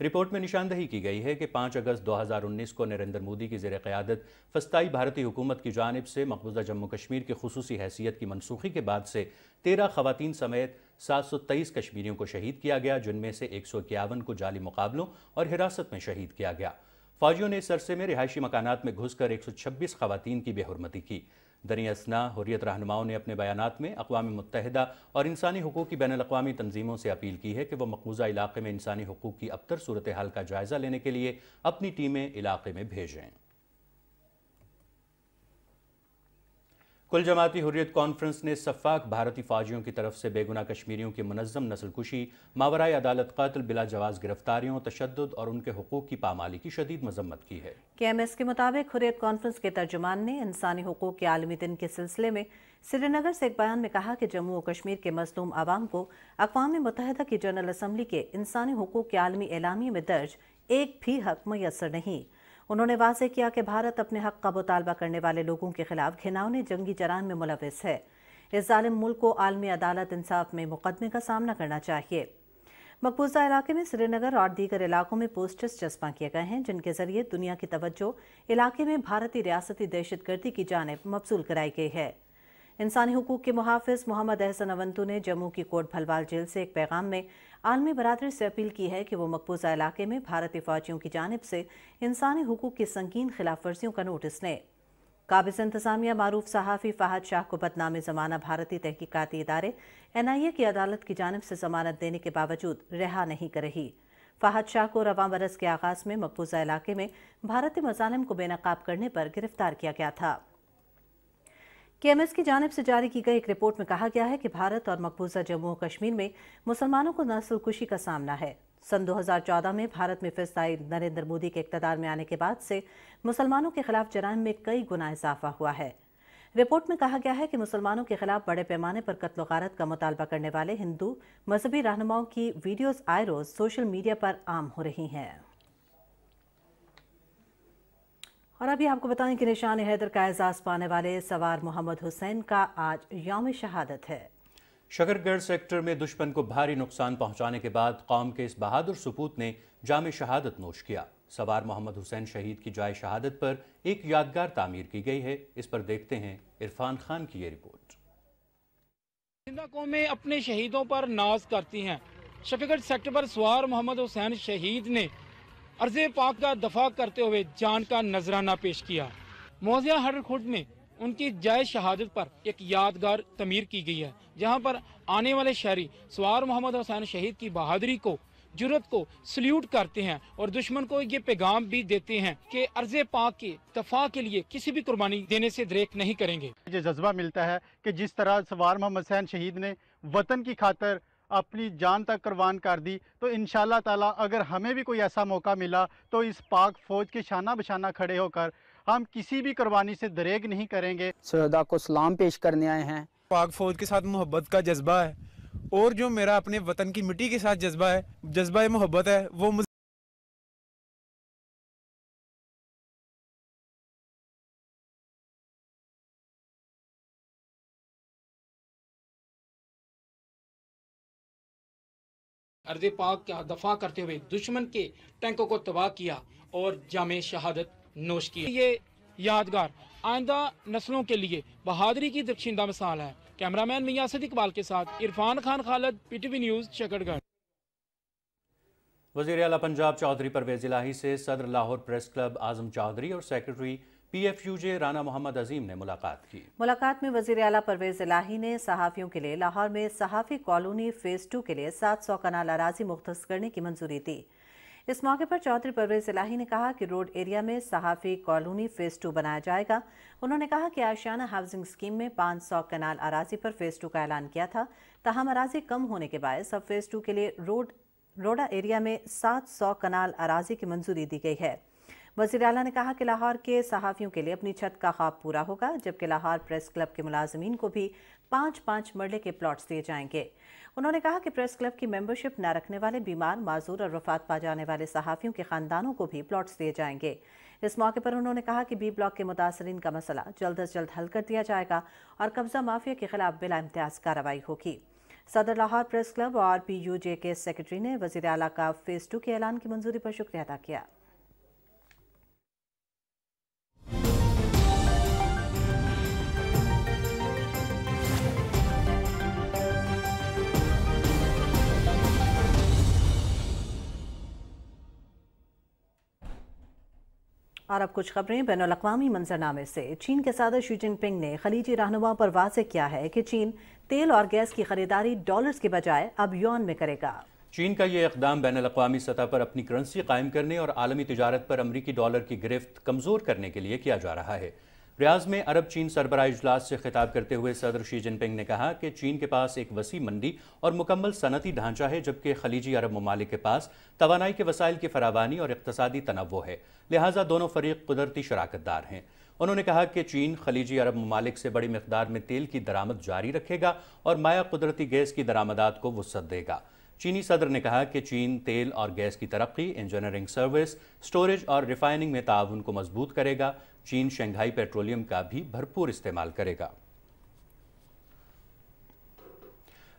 रिपोर्ट में निशानदही की गई है कि 5 अगस्त 2019 को नरेंद्र मोदी की जेर क़्यादत फस्ताई भारतीय हुकूमत की जानब से मकबूजा जम्मू कश्मीर की खसूसी हैसियत की मनसूखी के बाद से तेरह खवतिन समेत सात सौ तेईस कश्मीरियों को शहीद किया गया जिनमें से एक सौ इक्यावन को जाली मुकाबलों और हिरासत में शहीद किया गया फौजियों ने इस अरसे में रिहायशी मकान में घुसकर एक सौ छब्बीस खवतान की बेहरमती की दरी असना हुरियत रहनुमाओं ने अपने बयान में अकवा मुतहदा और इंसानी हकूक़ की बैन अवी तनजीमों से अपील की है कि वह मकबूजा इलाके में इंसानी हकूक़ की अबतर सूरत हाल का जायज़ा लेने के लिए अपनी टीमें इलाके में भेजें कुल जमाती हुर्रियत कॉन्फ्रेंस ने सफाक भारतीय फ़ौजियों की तरफ से बेगुना कश्मीरियों की मनजम नसलकुशी मावराई अदालत कतल बिला जवाज गिरफ्तारियों तशद और उनके हकूक़ की पामाली की शदीद मजम्मत की है के एम एस के मुताबिक हुर्रियत कॉन्फ्रेंस के तर्जुमान ने इंसानी हकूक़ के आलमी दिन के सिलसिले में श्रीनगर से एक बयान में कहा कि जम्मू और कश्मीर के मजलूम आवाम को अकवा मुतहदा की जनरल असम्बली के इंसानी हकूक़ के आलमी एलामी में दर्ज एक भी हक मैसर नहीं उन्होंने वाजे किया कि भारत अपने हक का मुतालबा करने वाले लोगों के खिलाफ घिनावने जंगी जरान में मुलविस है इस ालिम मुल्क को आलमी अदालत इंसाफ में मुकदमे का सामना करना चाहिए मकबूजा इलाके में श्रीनगर और दीगर इलाकों में पोस्टर्स चस्पा किए गए हैं जिनके जरिए दुनिया की तवज्जो इलाके में भारतीय रियासती दहशतगर्दी की जानब मबसूल कराई गई है इंसानी हकूक के मुहाफ़ मोहम्मद अहसन अवंतू ने जम्मू की कोट भलवाल जेल से एक पैगाम में आलमी बरदरी से अपील की है कि वो मकबूजा इलाके में भारतीय फौजियों की जानब से इंसानी हकूक की संगीन खिलाफ वर्जियों का नोटिस लें काबिज इंतजामिया मारूफ सहाफ़ी फ़ाहद शाह को बदनामी जमाना भारतीय तहकीकती इदारे एन आई ए की अदालत की जानब से जमानत देने के बावजूद रिहा नहीं कर रही फ़ाहद शाह को रवा बरस के आगाज़ में मकबूजा इलाके में भारतीय मजालिम को बेनकाब करने पर गिरफ्तार किया गया था केएमएस की जानब से जारी की गई एक रिपोर्ट में कहा गया है कि भारत और मकबूजा जम्मू और कश्मीर में मुसलमानों को नस्लकुशी का सामना है सन 2014 में भारत में फिर आए नरेंद्र मोदी के इकतदार में आने के बाद से मुसलमानों के खिलाफ जराइम में कई गुना इजाफा हुआ है रिपोर्ट में कहा गया है कि मुसलमानों के खिलाफ बड़े पैमाने पर कत्ल गारत का मुतालबा करने वाले हिंदू मजहबी रहनुमाओं की वीडियोज आए रोज सोशल मीडिया पर आम हो रही हैं और अभी आपको बताएं कि निशान हैदर का एजाज पाने वाले सवार मोहम्मद हुसैन का आज योम शहादत है शकरगढ़ सेक्टर में दुश्मन को भारी नुकसान पहुंचाने के बाद कौम के इस बहादुर सपूत ने जाम शहादत नोश किया सवार मोहम्मद हुसैन शहीद की जाय शहादत पर एक यादगार तामीर की गई है इस पर देखते हैं इरफान खान की ये रिपोर्ट जिंदा कौमें अपने शहीदों पर नाज करती हैं शकरगढ़ सेक्टर पर सवार मोहम्मद हुसैन शहीद ने अर्ज पाक का दफा करते हुए जान का नजराना पेश किया मोजिया हर खुद में उनकी जय शहादत पर एक यादगार तमीर की गई है जहां पर आने वाले शहरी सवार मोहम्मद हुसैन शहीद की बहादरी को जरूरत को सल्यूट करते हैं और दुश्मन को ये पैगाम भी देते हैं कि अर्ज पाक के दफा के लिए किसी भी कुर्बानी देने से द्रेक नहीं करेंगे मुझे जज्बा मिलता है कि जिस तरह सवार मोहम्मद हुसैन शहीद ने वतन की खातर अपनी जान तक कुर्बान कर दी तो इन ताला अगर हमें भी कोई ऐसा मौका मिला तो इस पाक फ़ौज के शाना बशाना खड़े होकर हम किसी भी कुर्बानी से दरेग नहीं करेंगे सरदा को सलाम पेश करने आए हैं पाक फ़ौज के साथ मोहब्बत का जज्बा है और जो मेरा अपने वतन की मिट्टी के साथ जज्बा है जज्बा मोहब्बत है वो अर्ज पाक का दफा करते हुए दुश्मन के टैंकों को तबाह किया और जाम शहादत नोश की ये यादगार आइंदा नस्लों के लिए बहादरी की दक्षिणा मिसाल है कैमरामैन मियासद इकबाल के साथ इरफान खान खालद पीटीवी न्यूज़ चकड़गढ़ वजीर अला पंजाब चौधरी परवेज इलाही से सदर लाहौर प्रेस क्लब आजम चौधरी और सेक्रेटरी पीएफयूजे राना मोहम्मद अजीम ने मुलाकात की मुलाकात में वजीर अला परवेज इलाही ने सहाफ़ियों के लिए लाहौर में सहाफ़ी कॉलोनी फ़ेज़ टू के लिए सात सौ कनाल अराजी मुख्त करने की मंजूरी दी इस मौके पर चौधरी परवेज इलाही ने कहा कि रोड एरिया में सहाफ़ी कॉलोनी फ़ेज़ टू बनाया जाएगा उन्होंने कहा कि आशियाना हाउसिंग स्कीम में पाँच सौ कनाल अराजी पर फ़ेज़ टू का ऐलान किया था तहम अराजी कम होने के बायस अब फ़ेज़ टू के लिए रोड रोडा एरिया में सात सौ कनाल अराजी की मंजूरी दी गई है वजीर अला ने कहा कि लाहौर के सहाफ़ियों के लिए अपनी छत का ख्वाब पूरा होगा जबकि लाहौर प्रेस क्लब के मुलाजमीन को भी पाँच पाँच मरले के प्लाट्स दिए जाएंगे उन्होंने कहा कि प्रेस क्लब की मेंबरशिप न रखने वाले बीमार माजूर और वफात पा जाने वाले सहाफ़ियों के ख़ानदानों को भी प्लाट्स दिए जाएंगे इस मौके पर उन्होंने कहा कि बी ब्लॉक के मुतासरीन का मसला जल्द अज जल्द हल कर दिया जाएगा और कब्जा माफिया के खिलाफ बिला इम्तियाज कार्रवाई होगी सदर लाहौर प्रेस क्लब और पी यू जे के सेक्रेटरी ने वजीर अला का फेज़ टू के ऐलान की मंजूरी पर शुक्रिया अदा किया और अब कुछ खबरें बैन अवी मंजरनामे से चीन के साथ शी जिनपिंग ने खलीजी रहनुमा पर वाजे किया है कि चीन तेल और गैस की खरीदारी डॉलर्स के बजाय अब यौन में करेगा चीन का ये इकदाम बैन अवी सतह पर अपनी करेंसी कायम करने और आलमी तजारत पर अमरीकी डॉलर की गिरफ्त कमज़ोर करने के लिए किया जा रहा है रियाज में अरब चीन सरबराह इजलास से खिताब करते हुए सदर शी जिनपिंग ने कहा कि चीन के पास एक वसी मंडी और मुकम्मल सनती ढांचा है जबकि खलीजी अरब ममालिक के पास तोानाई के वसाइल की फरावानी और इकतदी तनवो है लिहाजा दोनों फरीक कुदरती शराकतदार हैं उन्होंने कहा कि चीन खलीजी अरब ममालिक से बड़ी मकदार में तेल की दरामद जारी रखेगा और माया कुदरती गैस की दरामदात को वसत देगा चीनी सदर ने कहा कि चीन तेल और गैस की तरक्की इंजीनियरिंग सर्विस स्टोरेज और रिफाइनिंग में ताउन को मजबूत करेगा चीन शंघाई पेट्रोलियम का भी भरपूर इस्तेमाल करेगा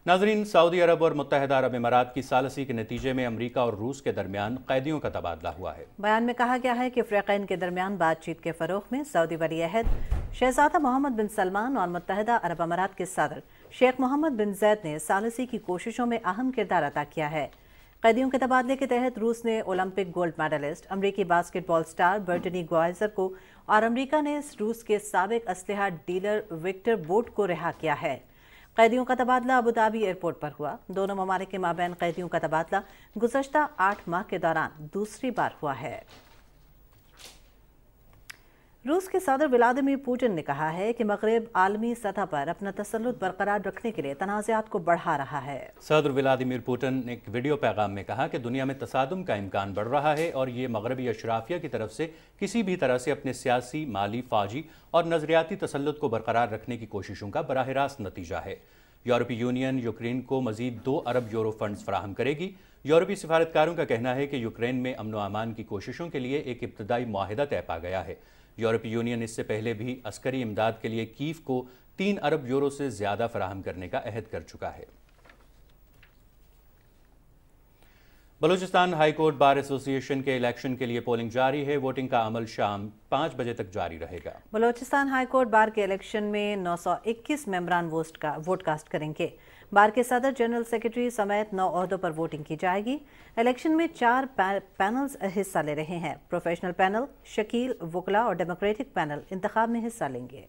नाजरीन सऊदी अरब और मुतहदा अरब इमारात की सालसी के नतीजे में अमरीका और रूस के दरमियान कैदियों का तबादला हुआ है बयान में कहा गया है कि फ़्रैन के दरमियान बातचीत के फरोख में सऊदी वरी अहद शहजादा मोहम्मद बिन सलमान और मुतहदा अरब अमारात के सदर शेख मोहम्मद बिन जैद ने सालसी की कोशिशों में अहम किरदार अदा किया है कैदियों के तबादले के तहत रूस ने ओलंपिक गोल्ड मेडलिस्ट अमरीकी बास्केटबॉल स्टार बर्टनी ग्वाइजर को और अमरीका ने रूस के सबक इसल डीलर विक्टर बोट को रिहा किया है कैदियों का तबादला अबूधाबी एयरपोर्ट पर हुआ दोनों ममालिक के माबेन कैदियों का तबादला गुजशत आठ माह के दौरान दूसरी बार हुआ है रूस के सदर व्लादिमिर पुतिन ने कहा है कि मगरब आलमी सतह पर अपना तसलुत बरकरार रखने के लिए तनाज़ात को बढ़ा रहा है सदर व्लादिमिर पुतिन ने एक वीडियो पैगाम में कहा कि दुनिया में तसादम का इम्कान बढ़ रहा है और ये मगरबी अशराफिया की तरफ से किसी भी तरह से अपने सियासी माली फौजी और नज़रियाती तसलुत को बरकरार रखने की कोशिशों का बरह रास्त नतीजा है यूरोपीय यूनियन यूक्रेन को मजीद दो अरब यूरो फंड्स फराहम करेगी यूरोपीय सिफारतकारों का कहना है कि यूक्रेन में अमन अमान की कोशिशों के लिए एक इब्तदाई माहिदा तय पा गया है यूरोपीय यूनियन इससे पहले भी अस्करी इमदाद के लिए कीफ को तीन अरब यूरो से ज़्यादा फराहम करने का अहद कर चुका है बलूचिस्तान हाईकोर्ट बार एसोसिएशन के इलेक्शन के लिए पोलिंग जारी है वोटिंग का अमल शाम पांच बजे तक जारी रहेगा बलूचिस्तान हाईकोर्ट बार के इलेक्शन में 921 मेंबरान वोट कास्ट करेंगे बार के सदर जनरल सेक्रेटरी समेत नौ अहदों पर वोटिंग की जाएगी इलेक्शन में चार पैनल्स हिस्सा ले रहे हैं प्रोफेशनल पैनल शकील वकला और डेमोक्रेटिक पैनल इंतखा में हिस्सा लेंगे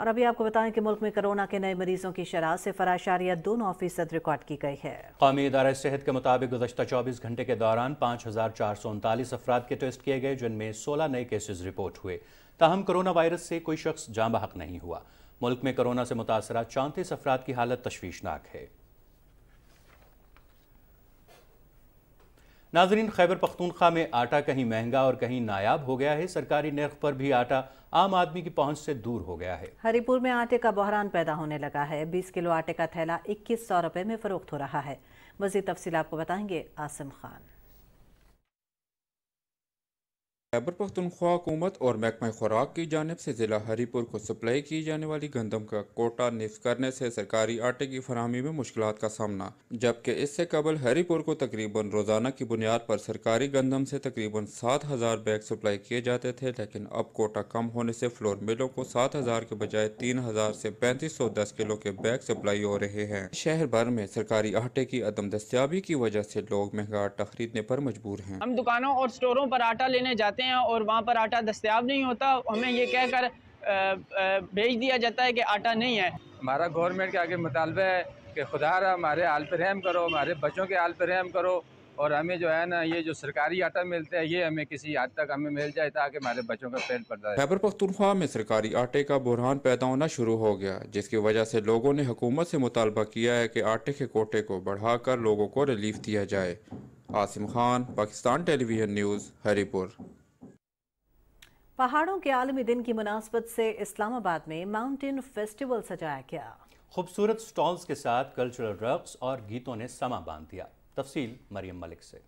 और अभी आपको बताएं कि मुल्क में कोरोना के नए मरीजों की शराह से फराशारिया दो नौ फीसद रिकॉर्ड की गई है कौमी इदार सेहत के मुताबिक गुजशत चौबीस घंटे के दौरान पाँच हज़ार चार सौ उनतालीस अफराद के टेस्ट किए गए जिनमें सोलह नए केसेज रिपोर्ट हुए ताहम कोरोना वायरस से कोई शख्स जाँ बहक नहीं हुआ मुल्क में कोरोना से मुतासर चौंतीस अफराद की हालत तशवीशनाक है नाजरीन खैबर पख्तूनख्वा में आटा कहीं महंगा और कहीं नायाब हो गया है सरकारी नर्ख पर भी आटा आम आदमी की पहुंच से दूर हो गया है हरिपुर में आटे का बहरान पैदा होने लगा है 20 किलो आटे का थैला इक्कीस सौ रुपए में फरोख्त हो रहा है मजीद तफसी आपको बताएंगे आसिम खान खैबर पख्तनख्वा हुकूमत और महकमा खुराक की जानब से ज़िला हरीपुर को सप्लाई की जाने वाली गंदम का कोटा निस्फ करने से सरकारी आटे की फरहमी में मुश्किल का सामना जबकि इससे कबल हरीपुर को तकरीबन रोज़ाना की बुनियाद पर सरकारी गंदम से तकरीबन सात हज़ार बैग सप्लाई किए जाते थे लेकिन अब कोटा कम होने से फ्लोर मिलों को सात हज़ार के बजाय तीन हज़ार से पैंतीस सौ दस किलो के बैग सप्लाई हो रहे हैं शहर भर में सरकारी आटे की आदम दस्तियाबी की वजह से लोग महंगा आटा खरीदने पर मजबूर हैं हम दुकानों और स्टोरों पर आटा लेने जाते हैं और वहाँ पर आटा दस्तियाब नहीं होता हमें ये कहकर भेज दिया जाता है कि आटा नहीं है हमारा गवर्नमेंट के आगे मुतालबा है कि खुदा हमारे आल पर रहम करो हमारे बच्चों के आल पर रहम करो और हमें जो है ना ये जो सरकारी आटा मिलता है ये हमें किसी हद तक हमें मिल जाए ताकि हमारे बच्चों का पेट पड़ता है खैबर पख्तनख्वा में सरकारी आटे का बुरहान पैदा होना शुरू हो गया जिसकी वजह से लोगों ने हुकूमत से मुतालबा किया है कि आटे के कोटे को बढ़ाकर लोगों को रिलीफ दिया जाए आसिम खान पाकिस्तान टेलीविजन न्यूज़ हरीपुर पहाड़ों के आलमी दिन की मुनासबत से इस्लामाबाद में माउंटेन फेस्टिवल सजाया गया खूबसूरत स्टॉल्स के साथ कल्चरल रक्स और गीतों ने समा बांध दिया तफसील मरियम मलिक से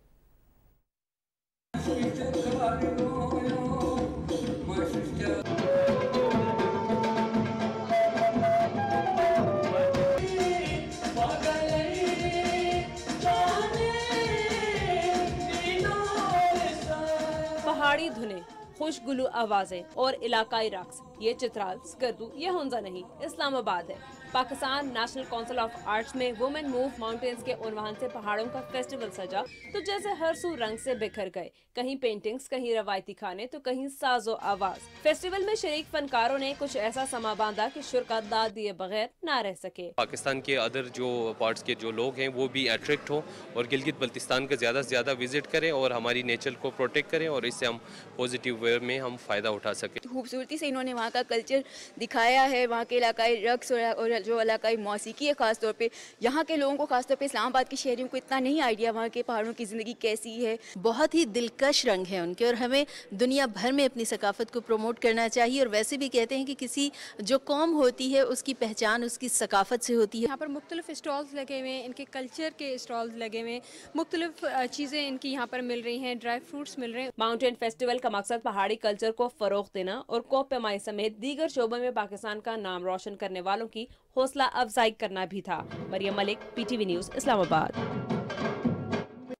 पहाड़ी धुने खुशगुलू आवाजें और इलाकाई रक्स ये चित्राल स्कर्दू ये हंजा नहीं इस्लामाबाद है Pakistan national council of arts में वुमेन मूव माउंटेन्स के उनवान से पहाड़ों का फेस्टिवल सजा तो जैसे हर सू रंग से बिखर गए कहीं पेंटिंग्स कहीं रवायती खाने तो कहीं साजो आवाज फेस्टिवल में शरीक फनकारों ने कुछ ऐसा समा बांधा की शुरकत दाद दिए बगैर ना रह सके पाकिस्तान के अदर जो पार्ट के जो लोग हैं वो भी अट्रैक्ट हो और गिलगित बल्तिस्तान का ज्यादा से ज्यादा विजिट करें और हमारी नेचर को प्रोटेक्ट करें और इससे हम पॉजिटिव वे में हम फायदा उठा सके खूबसूरती से इन्होंने वहाँ का कल्चर दिखाया है वहाँ के इलाकाई रक्स और जो जलजोवाला का मौसीकी है ख़ास तौर पे यहाँ के लोगों को खासतौर पे इस्लामाबाद के शहरियों को इतना नहीं आइडिया वहाँ के पहाड़ों की ज़िंदगी कैसी है बहुत ही दिलकश रंग है उनके और हमें दुनिया भर में अपनी सकाफत को प्रमोट करना चाहिए और वैसे भी कहते हैं कि किसी जो कौम होती है उसकी पहचान उसकी सकाफत से होती है यहाँ पर मुख्तलिफ स्टॉल्स लगे हुए हैं इनके कल्चर के स्टॉल्स लगे हुए हैं मुख्तलिफ चीज़ें इनकी यहाँ पर मिल रही हैं ड्राई फ्रूट्स मिल रहे हैं माउंटेन फेस्टिवल का मकसद पहाड़ी कल्चर को फ़रोग देना और कोप पैमाई समेत दीगर शोबों में पाकिस्तान का नाम रोशन करने वालों की हौसला अफजाई करना भी था मरियम मलिक पीटीवी न्यूज इस्लामाबाद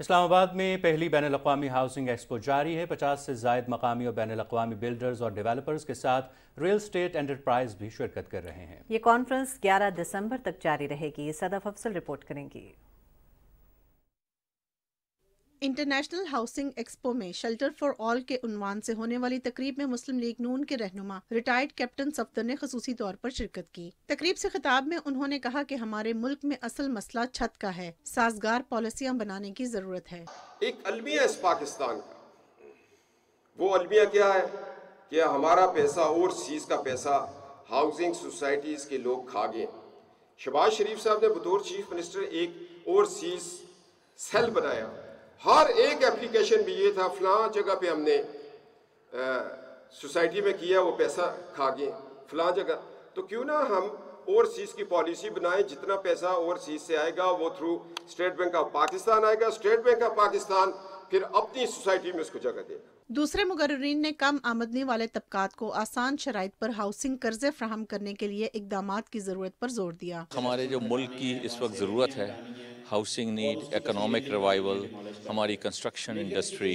इस्लामाबाद में पहली बैन अवी हाउसिंग एक्सपो जारी है पचास से जायद मकामी और बैन अवी बिल्डर्स और डेवलपर्स के साथ रियल स्टेट एंटरप्राइज भी शिरकत कर रहे हैं ये कॉन्फ्रेंस 11 दिसंबर तक जारी रहेगी सदफ अफसल रिपोर्ट करेंगी इंटरनेशनल हाउसिंग एक्सपो में शेल्टर फॉर ऑल के उन्वान से होने वाली तकरीब में मुस्लिम लीग नून के रहनुमा रिटायर्ड कैप्टन सफदर ने खसूसी तौर पर शिरकत की तकरीब से खिताब में उन्होंने कहा कि हमारे मुल्क में असल मसला छत का है साजगार पॉलिसियां बनाने की जरूरत है एक अलमिया इस पाकिस्तान का वो अलमिया क्या है कि हमारा पैसा और चीज का पैसा हाउसिंग सोसाइटीज के लोग खा गए शबाज शरीफ साहब ने बतौर चीफ मिनिस्टर एक और सेल बनाया हर एक एप्लीकेशन भी ये था फला जगह पे हमने सोसाइटी में किया वो पैसा खा गए फला जगह तो क्यों ना हम ओवरसीज़ की पॉलिसी बनाएं जितना पैसा ओवरसीज़ से आएगा वो through State Bank of Pakistan आएगा स्टेट बैंक ऑफ पाकिस्तान फिर अपनी सोसाइटी में उसको जगह देगा दूसरे मुकर्रीन ने कम आमदनी वाले तबकात को आसान शराइ पर हाउसिंग कर्जे फ्राहम करने के लिए इकदाम की ज़रूरत पर जोर दिया हमारे जो मुल्क की इस वक्त ज़रूरत है हाउसिंग नीड इकोनॉमिक रिवाइवल हमारी कंस्ट्रक्शन इंडस्ट्री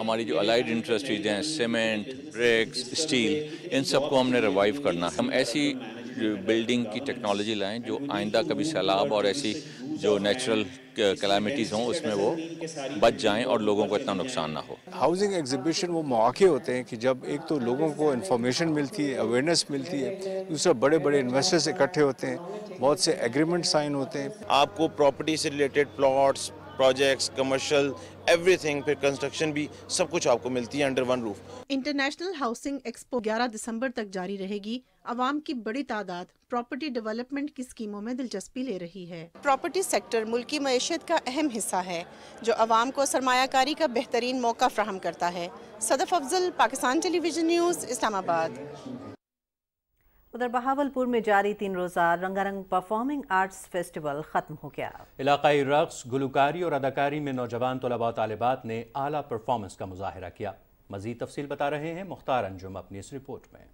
हमारी जो अलाइड इंडस्ट्रीज हैं सीमेंट ब्रिक्स स्टील इन सबको हमने रिवाइव करना हम ऐसी बिल्डिंग की टेक्नोलॉजी लाएं जो आइंदा कभी सैलाब और ऐसी जो नेचुरल कलामिटीज़ uh, हों उसमें वो बच जाएं और लोगों को इतना नुकसान ना हो हाउसिंग एग्जीबिशन वो मौके होते हैं कि जब एक तो लोगों को इन्फॉर्मेशन मिलती है अवेयरनेस मिलती है दूसरा बड़े बड़े इन्वेस्टर्स इकट्ठे होते हैं बहुत से एग्रीमेंट साइन होते हैं आपको प्रॉपर्टी से related plots projects commercial everything फिर कंस्ट्रक्शन भी सब कुछ आपको मिलती है under one roof international housing expo 11 दिसंबर तक जारी रहेगी आवाम की बड़ी तादाद प्रॉपर्टी डेवलपमेंट की स्कीमों में दिलचस्पी ले रही है प्रॉपर्टी सेक्टर मुल्क की मीशत का अहम हिस्सा है जो आवाम को सरमाकारी का बेहतरीन मौका फ्राहम करता है सदफ अफजल पाकिस्तान टेलीविजन न्यूज़ इस्लामाबाद उधर बहावलपुर में जारी तीन रोज़ा रंगारंग परफॉर्मिंग आर्ट्स फेस्टिवल ख़त्म हो गया इलाकाई रक्स गुलकारी और अदाकारी में नौजवान तलबा तलबात ने आला परफॉर्मेंस का मुजाहरा किया मज़ीद तफसील बता रहे हैं मुख्तार अंजुम अपनी इस रिपोर्ट में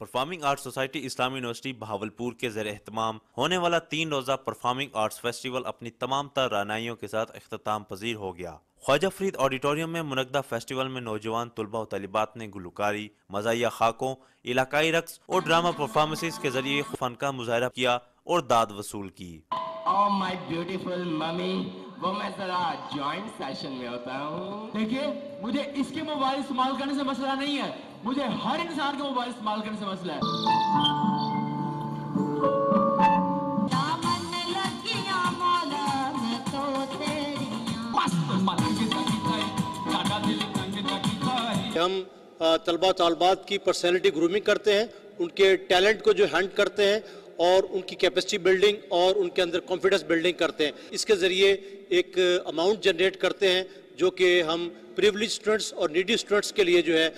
परफॉर्मिंग आर्ट्स सोसाइटी इस्लामी यूनिवर्सिटी बहावलपुर के जर अहतमाम होने वाला तीन रोज़ा परफॉर्मिंग आर्ट्स फेस्टिवल अपनी तमाम तर रानाइयों के साथ अख्ताम पजीर हो गया ख्वाजा फरीद ऑडिटोरियम में मुनदा फेस्टिवल में नौजवान तलबा तलबात ने गुलकारी मजाया खाकों इलाकाई रक्स और ड्रामा परफॉर्मेंसेस के जरिए फन का मुजाहरा किया और दाद वसूल की oh वो मैं जरा ज्वाइंट सेशन में होता हूँ देखिए मुझे इसके मोबाइल इस्तेमाल करने से मसला नहीं है मुझे हर इंसान के मोबाइल इस्तेमाल करने से मसला है हम तलबा तलबात की पर्सनैलिटी ग्रूमिंग करते हैं उनके टैलेंट को जो हैंड करते हैं और उनकी कैपेसिटी बिल्डिंग और उनके अंदर कॉन्फिडेंस बिल्डिंग करते हैं इसके ज़रिए एक अमाउंट जनरेट करते हैं जो कि हम प्रिवलेज स्टूडेंट्स और नीडी स्टूडेंट्स के लिए जो है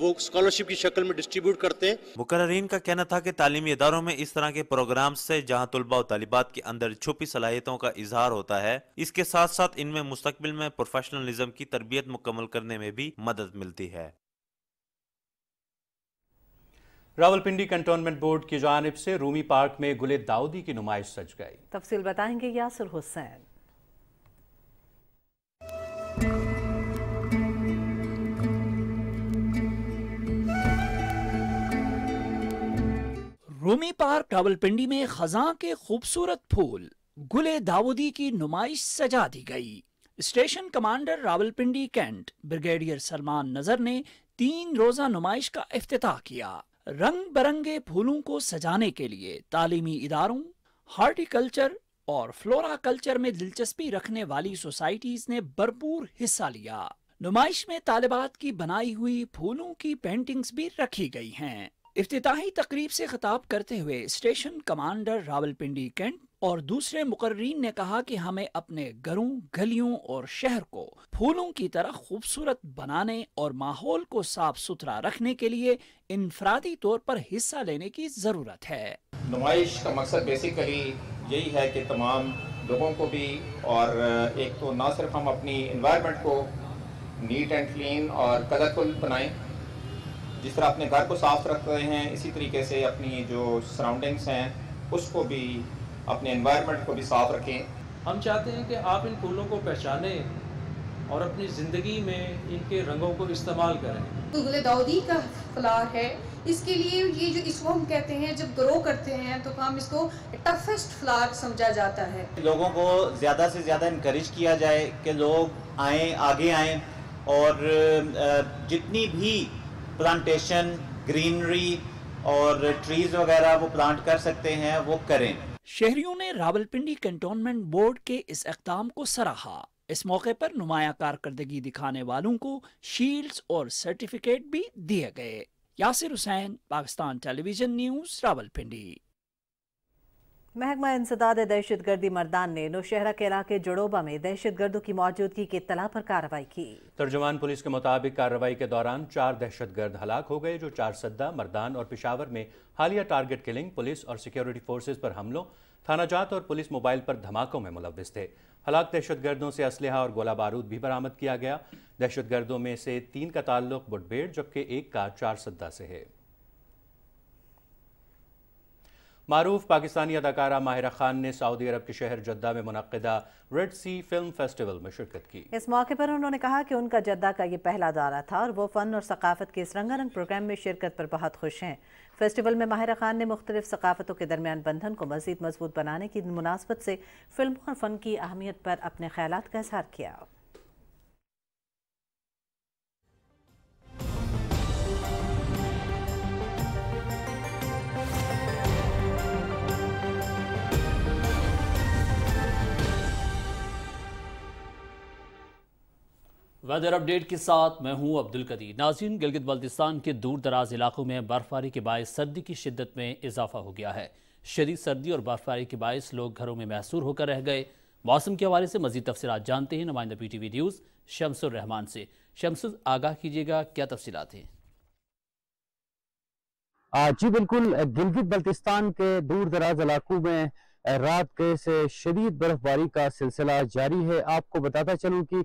वो स्कॉलरशिप की शक्ल में डिस्ट्रीब्यूट करते हैं मुकर्रीन का कहना था कि तालीमी इदारों में इस तरह के प्रोग्राम से जहाँ तलबा और तालिबात के अंदर छुपी सलाहियतों का इजहार होता है इसके साथ साथ इनमें मुस्तबिल में प्रोफेशनलिज्म की तरबियत मुकम्मल करने में भी मदद मिलती है रावलपिंडी कंटोनमेंट बोर्ड की जानब से रूमी पार्क में गुले दाऊदी की नुमाइश सज गई तफसील बताएंगे यासर हुसैन रूमी पार्क रावलपिंडी में खजां के खूबसूरत फूल गुले दाऊदी की नुमाइश सजा दी गई station commander Rawalpindi cantt brigadier Salman Nazar ने तीन रोजा नुमाइश का अफ्ताह किया रंग बरंगे फूलों को सजाने के लिए तालीमी इदारों हार्टिकल्चर और फ्लोरा कल्चर में दिलचस्पी रखने वाली सोसाइटीज ने भरपूर हिस्सा लिया नुमाइश में तालिबात की बनाई हुई फूलों की पेंटिंग्स भी रखी गई हैं। इफ्तिताही तकरीब से खिताब करते हुए स्टेशन कमांडर रावलपिंडी कैंट और दूसरे मुकर्रीन ने कहा कि हमें अपने घरों गलियों और शहर को फूलों की तरह खूबसूरत बनाने और माहौल को साफ सुथरा रखने के लिए इनफरादी तौर पर हिस्सा लेने की ज़रूरत है नुमाइश का मकसद बेसिकली यही है कि तमाम लोगों को भी और एक तो ना सिर्फ हम अपनी इन्वायरमेंट को नीट एंड क्लीन और कलरफुल बनाएं जिस तरह अपने घर को साफ रख रहे हैं इसी तरीके से अपनी जो सराउंडिंग्स हैं उसको भी अपने इन्वायरमेंट को भी साफ रखें हम चाहते हैं कि आप इन फूलों को पहचानें और अपनी ज़िंदगी में इनके रंगों को इस्तेमाल करें गुगल दाऊदी का फ्लावर है इसके लिए ये जो इसको हम कहते हैं जब ग्रो करते हैं तो हम इसको टफेस्ट फ्लावर समझा जाता है लोगों को ज़्यादा से ज़्यादा इनक्रेज किया जाए कि लोग आए आगे आए और जितनी भी प्लांटेशन ग्रीनरी और ट्रीज़ वगैरह वो प्लांट कर सकते हैं वो करें शहरियों ने रावलपिंडी कंटोनमेंट बोर्ड के इस इकदाम को सराहा इस मौके पर नुमाया कारकर्दगी दिखाने वालों को शील्ड्स और सर्टिफिकेट भी दिए गए यासिर हुसैन पाकिस्तान टेलीविजन न्यूज रावलपिंडी महकमा इंसदाद दहशत गर्दी मर्दान ने नौशहरा के इलाके जड़ोबा में दहशत गर्दों की मौजूदगी के तला पर कार्रवाई की तर्जुमान पुलिस के मुताबिक कार्रवाई के दौरान चार दहशत गर्द हलाक हो गए जो चार सद्दा मर्दान और पिशावर में हालिया टारगेट किलिंग पुलिस और सिक्योरिटी फोर्सेज पर हमलों थानाजात और पुलिस मोबाइल पर धमाकों में मुलविस थे हलाक दहशत गर्दों से असलहा और गोला बारूद भी बरामद किया गया दहशत गर्दों में से तीन का ताल्लुक बुटबेड़ जबकि एक का चार सद्दा से है मरूफ पाकिस्तानी अदाकारा माहिरा खान ने सऊदी अरब के शहर जद्दा में मुनदा रेड सी फिल्म फेस्टिवल में शिरकत की इस मौके पर उन्होंने कहा कि उनका जद्दा का ये पहला दौरा था और वो फ़न और सकाफ़त के इस रंगारंग प्रोग्राम में शिरकत पर बहुत खुश हैं फेस्टिवल में माहिरा खान ने मुख्तलि सकाफ़तों के दरमियान बंधन को मज़ीद मजबूत बनाने की मुनासबत से फिल्मों और फ़न की अहमियत पर अपने ख्याल का इजहार किया वेदर अपडेट के साथ मैं हूं अब्दुल कदीर नाजीन गिलगित बल्तिस्तान के दूर दराज इलाकों में बर्फबारी के बायस सर्दी की शिद्दत में इजाफा हो गया है शदीद सर्दी और बर्फबारी के बायस लोग घरों में महसूर होकर रह गए मौसम के हवाले से मजीद तफसलत जानते हैं नुमाइंदा P T V news Shamsurrahman से शमसुर आगाह कीजिएगा क्या तफसीत हैं जी बिल्कुल गिलगित बल्तिस्तान के दूर दराज इलाकों में रात के से शदीद बर्फबारी का सिलसिला जारी है आपको बताता चलूँ कि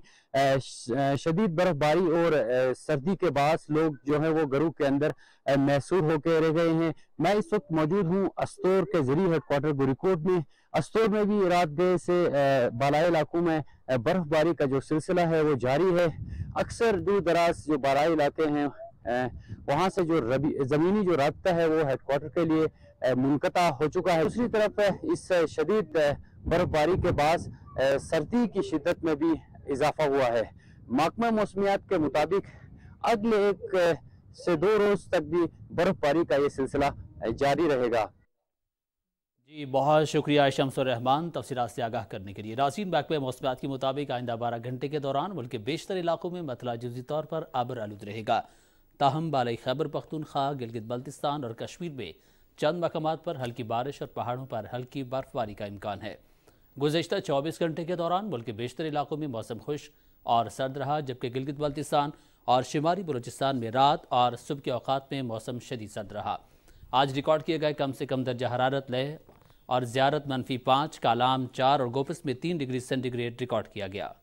शदीद बर्फबारी और सर्दी के बाद लोग जो है वो घरों के अंदर मैसूर होकर रह गए हैं मैं इस वक्त मौजूद हूँ अस्तोर के जरिए हेडक्वार्टर गुरीकोट में अस्तोर में भी रात गए से बालाई इलाकों में बर्फबारी का जो सिलसिला है वो जारी है अक्सर दूर दराज जो बालाई इलाके हैं वहाँ से जो रबी ज़मीनी जो रबता है वो हेडक्वार्टर के लिए मुनकता हो चुका है दूसरी तरफ इस शदीद बर्फबारी के बाद सर्दी की शिदत में भी इजाफा हुआ है महकमा मौसमियात के मुताबिक अगले एक से दो रोज तक भी बर्फबारी का ये सिलसिला जारी रहेगा जी बहुत शुक्रिया शमसरहमान तफसीत से आगाह करने के लिए राजीन महकमे मौसमियात के मुताबिक आइंदा बारह घंटे के दौरान मुल्क के बेशतर इलाकों में मतला जुजी तौर पर आबर आलूद रहेगा ताहम बाल खैबर पख्तूनख्वा गिलगित बल्तिस्तान और कश्मीर में चंद मकाम पर हल्की बारिश और पहाड़ों पर हल्की बर्फबारी का इम्कान है गुजशत 24 घंटे के दौरान मुल्क के बेशतर इलाकों में मौसम खुश और सर्द रहा जबकि गिलगित बल्तिस्तान और शुमारी बलोचिस्तान में रात और सुबह के अवकात में मौसम शदी सर्द रहा आज रिकॉर्ड किए गए कम से कम दर्जा हरारत लह और ज्यारत मनफी पाँच कालाम चार और गोपस में तीन डिग्री सेंटीग्रेड रिकॉर्ड किया गया